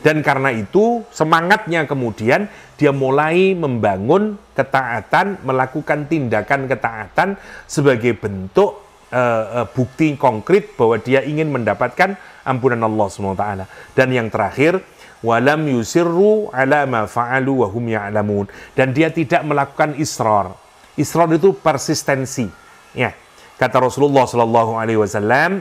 Dan karena itu semangatnya kemudian dia mulai membangun ketaatan, melakukan tindakan ketaatan sebagai bentuk uh, uh, bukti konkret bahwa dia ingin mendapatkan ampunan Allah SWT. Dan yang terakhir, walam yusirru ala ma fa'alu wa hum ya'lamun. Dan dia tidak melakukan israr. Israr itu persistensi. Ya, Kata Rasulullah sallallahu alaihi wasallam,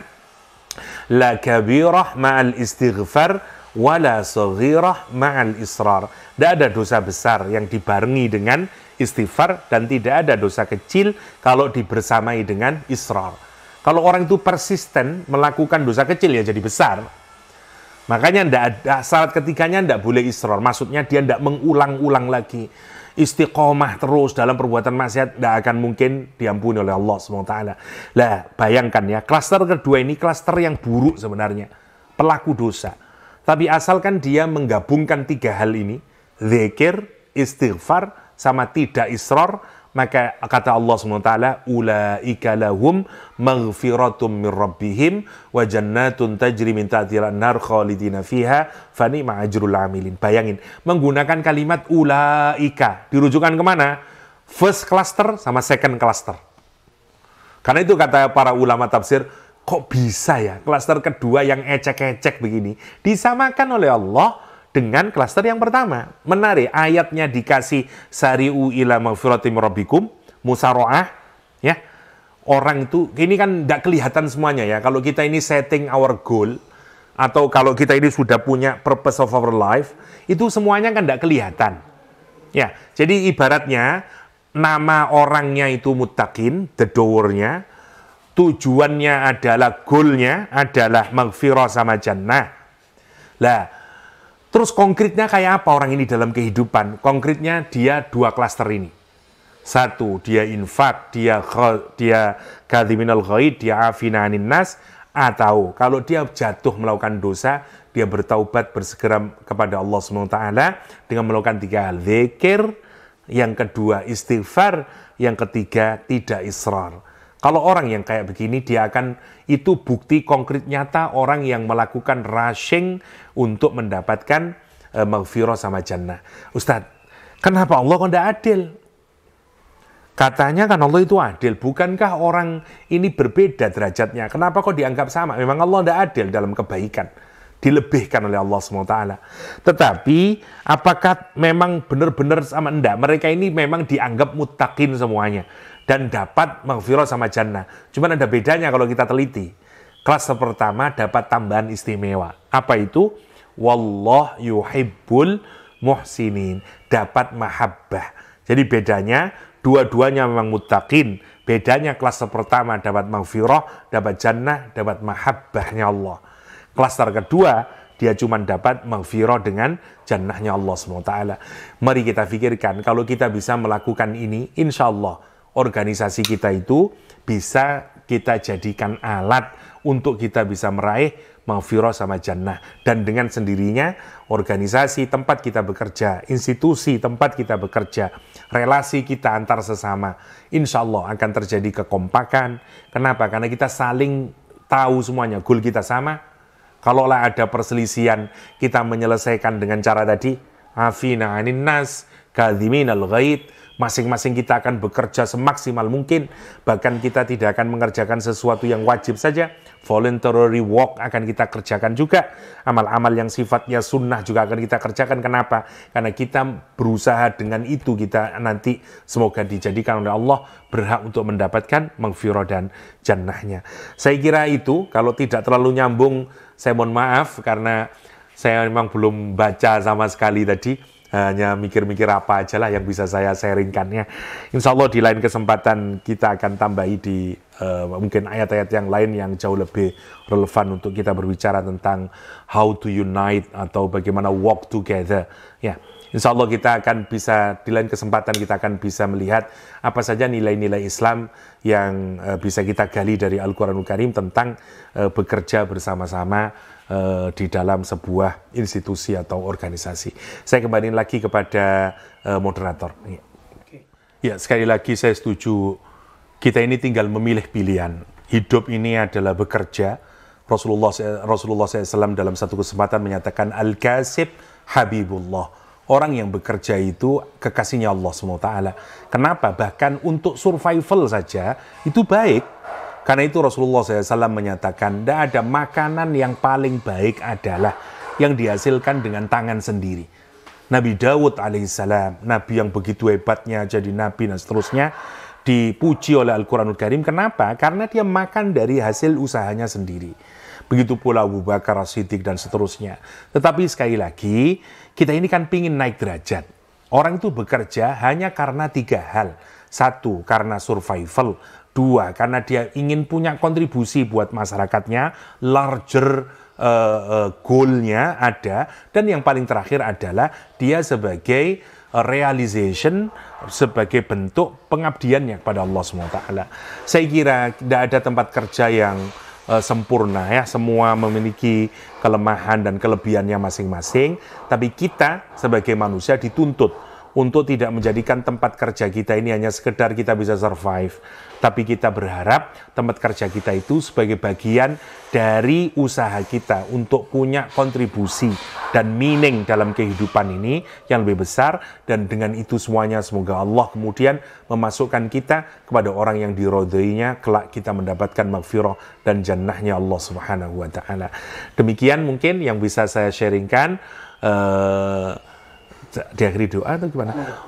"La kabirah ma'al istighfar wala saghirah ma'al israr." Tidak ada dosa besar yang dibarengi dengan istighfar dan tidak ada dosa kecil kalau dibersamai dengan israr. Kalau orang itu persisten melakukan dosa kecil ya jadi besar. Makanya ndak ada syarat ketiganya ndak boleh israr. Maksudnya dia ndak mengulang-ulang lagi istiqomah terus dalam perbuatan maksiat tidak akan mungkin diampuni oleh Allah SWT. Lah bayangkan ya, klaster kedua ini klaster yang buruk sebenarnya, pelaku dosa. Tapi asalkan dia menggabungkan tiga hal ini, zikir, istighfar, sama tidak isror, maka kata Allah SWT, Ula'ika lahum maghfiratum min rabbihim wa jannatun tajri min ta'tira nar khalidina fiha Fani ma'ajrul amilin. Bayangin, menggunakan kalimat ula'ika. Dirujukan kemana? First cluster sama second cluster. Karena itu kata para ulama tafsir, kok bisa ya klaster kedua yang ecek-ecek begini disamakan oleh Allah dengan klaster yang pertama. Menarik, ayatnya dikasih sari'u ila maghfiratim rabbikum, musaroah, ya. Orang itu, ini kan tidak kelihatan semuanya ya. Kalau kita ini setting our goal, atau kalau kita ini sudah punya purpose of our life, itu semuanya kan tidak kelihatan. Ya, jadi ibaratnya nama orangnya itu mutakin, the -nya. tujuannya adalah goalnya adalah maghfirah sama jannah. Lah, Terus konkretnya kayak apa orang ini dalam kehidupan? Konkretnya dia dua klaster ini. Satu, dia infak, dia dia kadhiminal ghaid, dia afinanin nas, atau kalau dia jatuh melakukan dosa, dia bertaubat bersegera kepada Allah SWT dengan melakukan tiga hal. Zikir, yang kedua istighfar, yang ketiga tidak israr. Kalau orang yang kayak begini, dia akan itu bukti konkret nyata orang yang melakukan rushing untuk mendapatkan e, maghfirah sama jannah. Ustadz, kenapa Allah kok tidak adil? Katanya kan Allah itu adil, bukankah orang ini berbeda derajatnya? Kenapa kok dianggap sama? Memang Allah tidak adil dalam kebaikan. Dilebihkan oleh Allah SWT. Tetapi apakah memang benar-benar sama tidak? Mereka ini memang dianggap mutakin semuanya dan dapat maghfirah sama jannah. Cuman ada bedanya kalau kita teliti. Kelas pertama dapat tambahan istimewa. Apa itu? Wallah yuhibbul muhsinin. Dapat mahabbah. Jadi bedanya dua-duanya memang mutakin. Bedanya kelas pertama dapat maghfirah, dapat jannah, dapat mahabbahnya Allah. Kelas kedua dia cuma dapat maghfirah dengan jannahnya Allah SWT. Mari kita pikirkan, kalau kita bisa melakukan ini, insya Allah organisasi kita itu bisa kita jadikan alat untuk kita bisa meraih mafiro sama jannah. Dan dengan sendirinya organisasi tempat kita bekerja, institusi tempat kita bekerja, relasi kita antar sesama, insya Allah akan terjadi kekompakan. Kenapa? Karena kita saling tahu semuanya, goal kita sama. Kalaulah ada perselisihan, kita menyelesaikan dengan cara tadi, afina anin nas, ghaid Masing-masing kita akan bekerja semaksimal mungkin, bahkan kita tidak akan mengerjakan sesuatu yang wajib saja. Voluntary work akan kita kerjakan juga. Amal-amal yang sifatnya sunnah juga akan kita kerjakan. Kenapa? Karena kita berusaha dengan itu kita nanti semoga dijadikan oleh Allah berhak untuk mendapatkan mengfiro dan jannahnya. Saya kira itu, kalau tidak terlalu nyambung, saya mohon maaf karena saya memang belum baca sama sekali tadi hanya mikir-mikir apa aja lah yang bisa saya sharingkannya. Insya Allah di lain kesempatan kita akan tambahi di uh, mungkin ayat-ayat yang lain yang jauh lebih relevan untuk kita berbicara tentang how to unite atau bagaimana walk together. Ya, insya Allah kita akan bisa di lain kesempatan kita akan bisa melihat apa saja nilai-nilai Islam yang eh, bisa kita gali dari Al-Quranul Karim tentang eh, bekerja bersama-sama uh, di dalam sebuah institusi atau organisasi. Saya kembali lagi kepada uh, moderator. Ya. ya, sekali lagi saya setuju kita ini tinggal memilih pilihan. Hidup ini adalah bekerja. Rasulullah Rasulullah SAW dalam satu kesempatan menyatakan al-kasib habibullah. Orang yang bekerja itu kekasihnya Allah SWT. Kenapa? Bahkan untuk survival saja itu baik karena itu Rasulullah SAW menyatakan, tidak ada makanan yang paling baik adalah yang dihasilkan dengan tangan sendiri. Nabi Dawud alaihissalam, Nabi yang begitu hebatnya jadi Nabi dan seterusnya, dipuji oleh Al-Quranul Karim. Kenapa? Karena dia makan dari hasil usahanya sendiri. Begitu pula Abu Bakar, Siddiq, dan seterusnya. Tetapi sekali lagi, kita ini kan pingin naik derajat. Orang itu bekerja hanya karena tiga hal. Satu, karena survival. Dua, karena dia ingin punya kontribusi buat masyarakatnya, larger uh, uh, goalnya ada. Dan yang paling terakhir adalah dia sebagai eh, realization sebagai bentuk pengabdiannya kepada Allah SWT. Saya kira tidak ada tempat kerja yang uh, sempurna ya, semua memiliki kelemahan dan kelebihannya masing-masing, tapi kita sebagai manusia dituntut untuk tidak menjadikan tempat kerja kita ini hanya sekedar kita bisa survive, tapi kita berharap tempat kerja kita itu sebagai bagian dari usaha kita untuk punya kontribusi dan meaning dalam kehidupan ini yang lebih besar dan dengan itu semuanya semoga Allah kemudian memasukkan kita kepada orang yang dirodainya kelak kita mendapatkan maghfirah dan jannahnya Allah Subhanahu wa taala. Demikian mungkin yang bisa saya sharingkan uh, تغريد آدم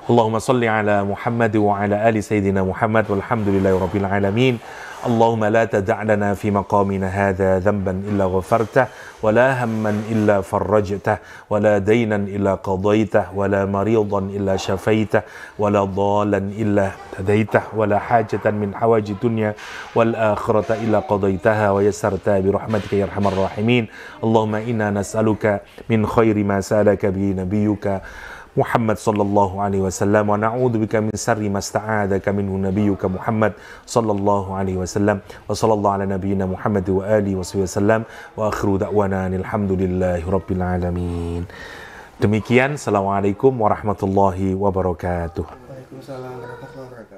اللهم صل على محمد وعلى آل سيدنا محمد والحمد لله رب العالمين اللهم لا تدع لنا في مقامنا هذا ذنبا الا غفرته ولا هما الا فرجته ولا دينا الا قضيته ولا مريضا الا شفيته ولا ضالا الا هديته ولا حاجه من حوائج الدنيا والاخره الا قضيتها ويسرتها برحمتك يا ارحم الراحمين اللهم انا نسالك من خير ما سالك به نبيك محمد صلى الله عليه وسلم ونعوذ بك من شر ما استعاذك منه نبيك محمد صلى الله عليه وسلم وصلى الله على نبينا محمد وآله وصحبه وسلم وآخر دعوانا الحمد لله رب العالمين Demikian, Assalamualaikum warahmatullahi wabarakatuh. Waalaikumsalam warahmatullahi wabarakatuh.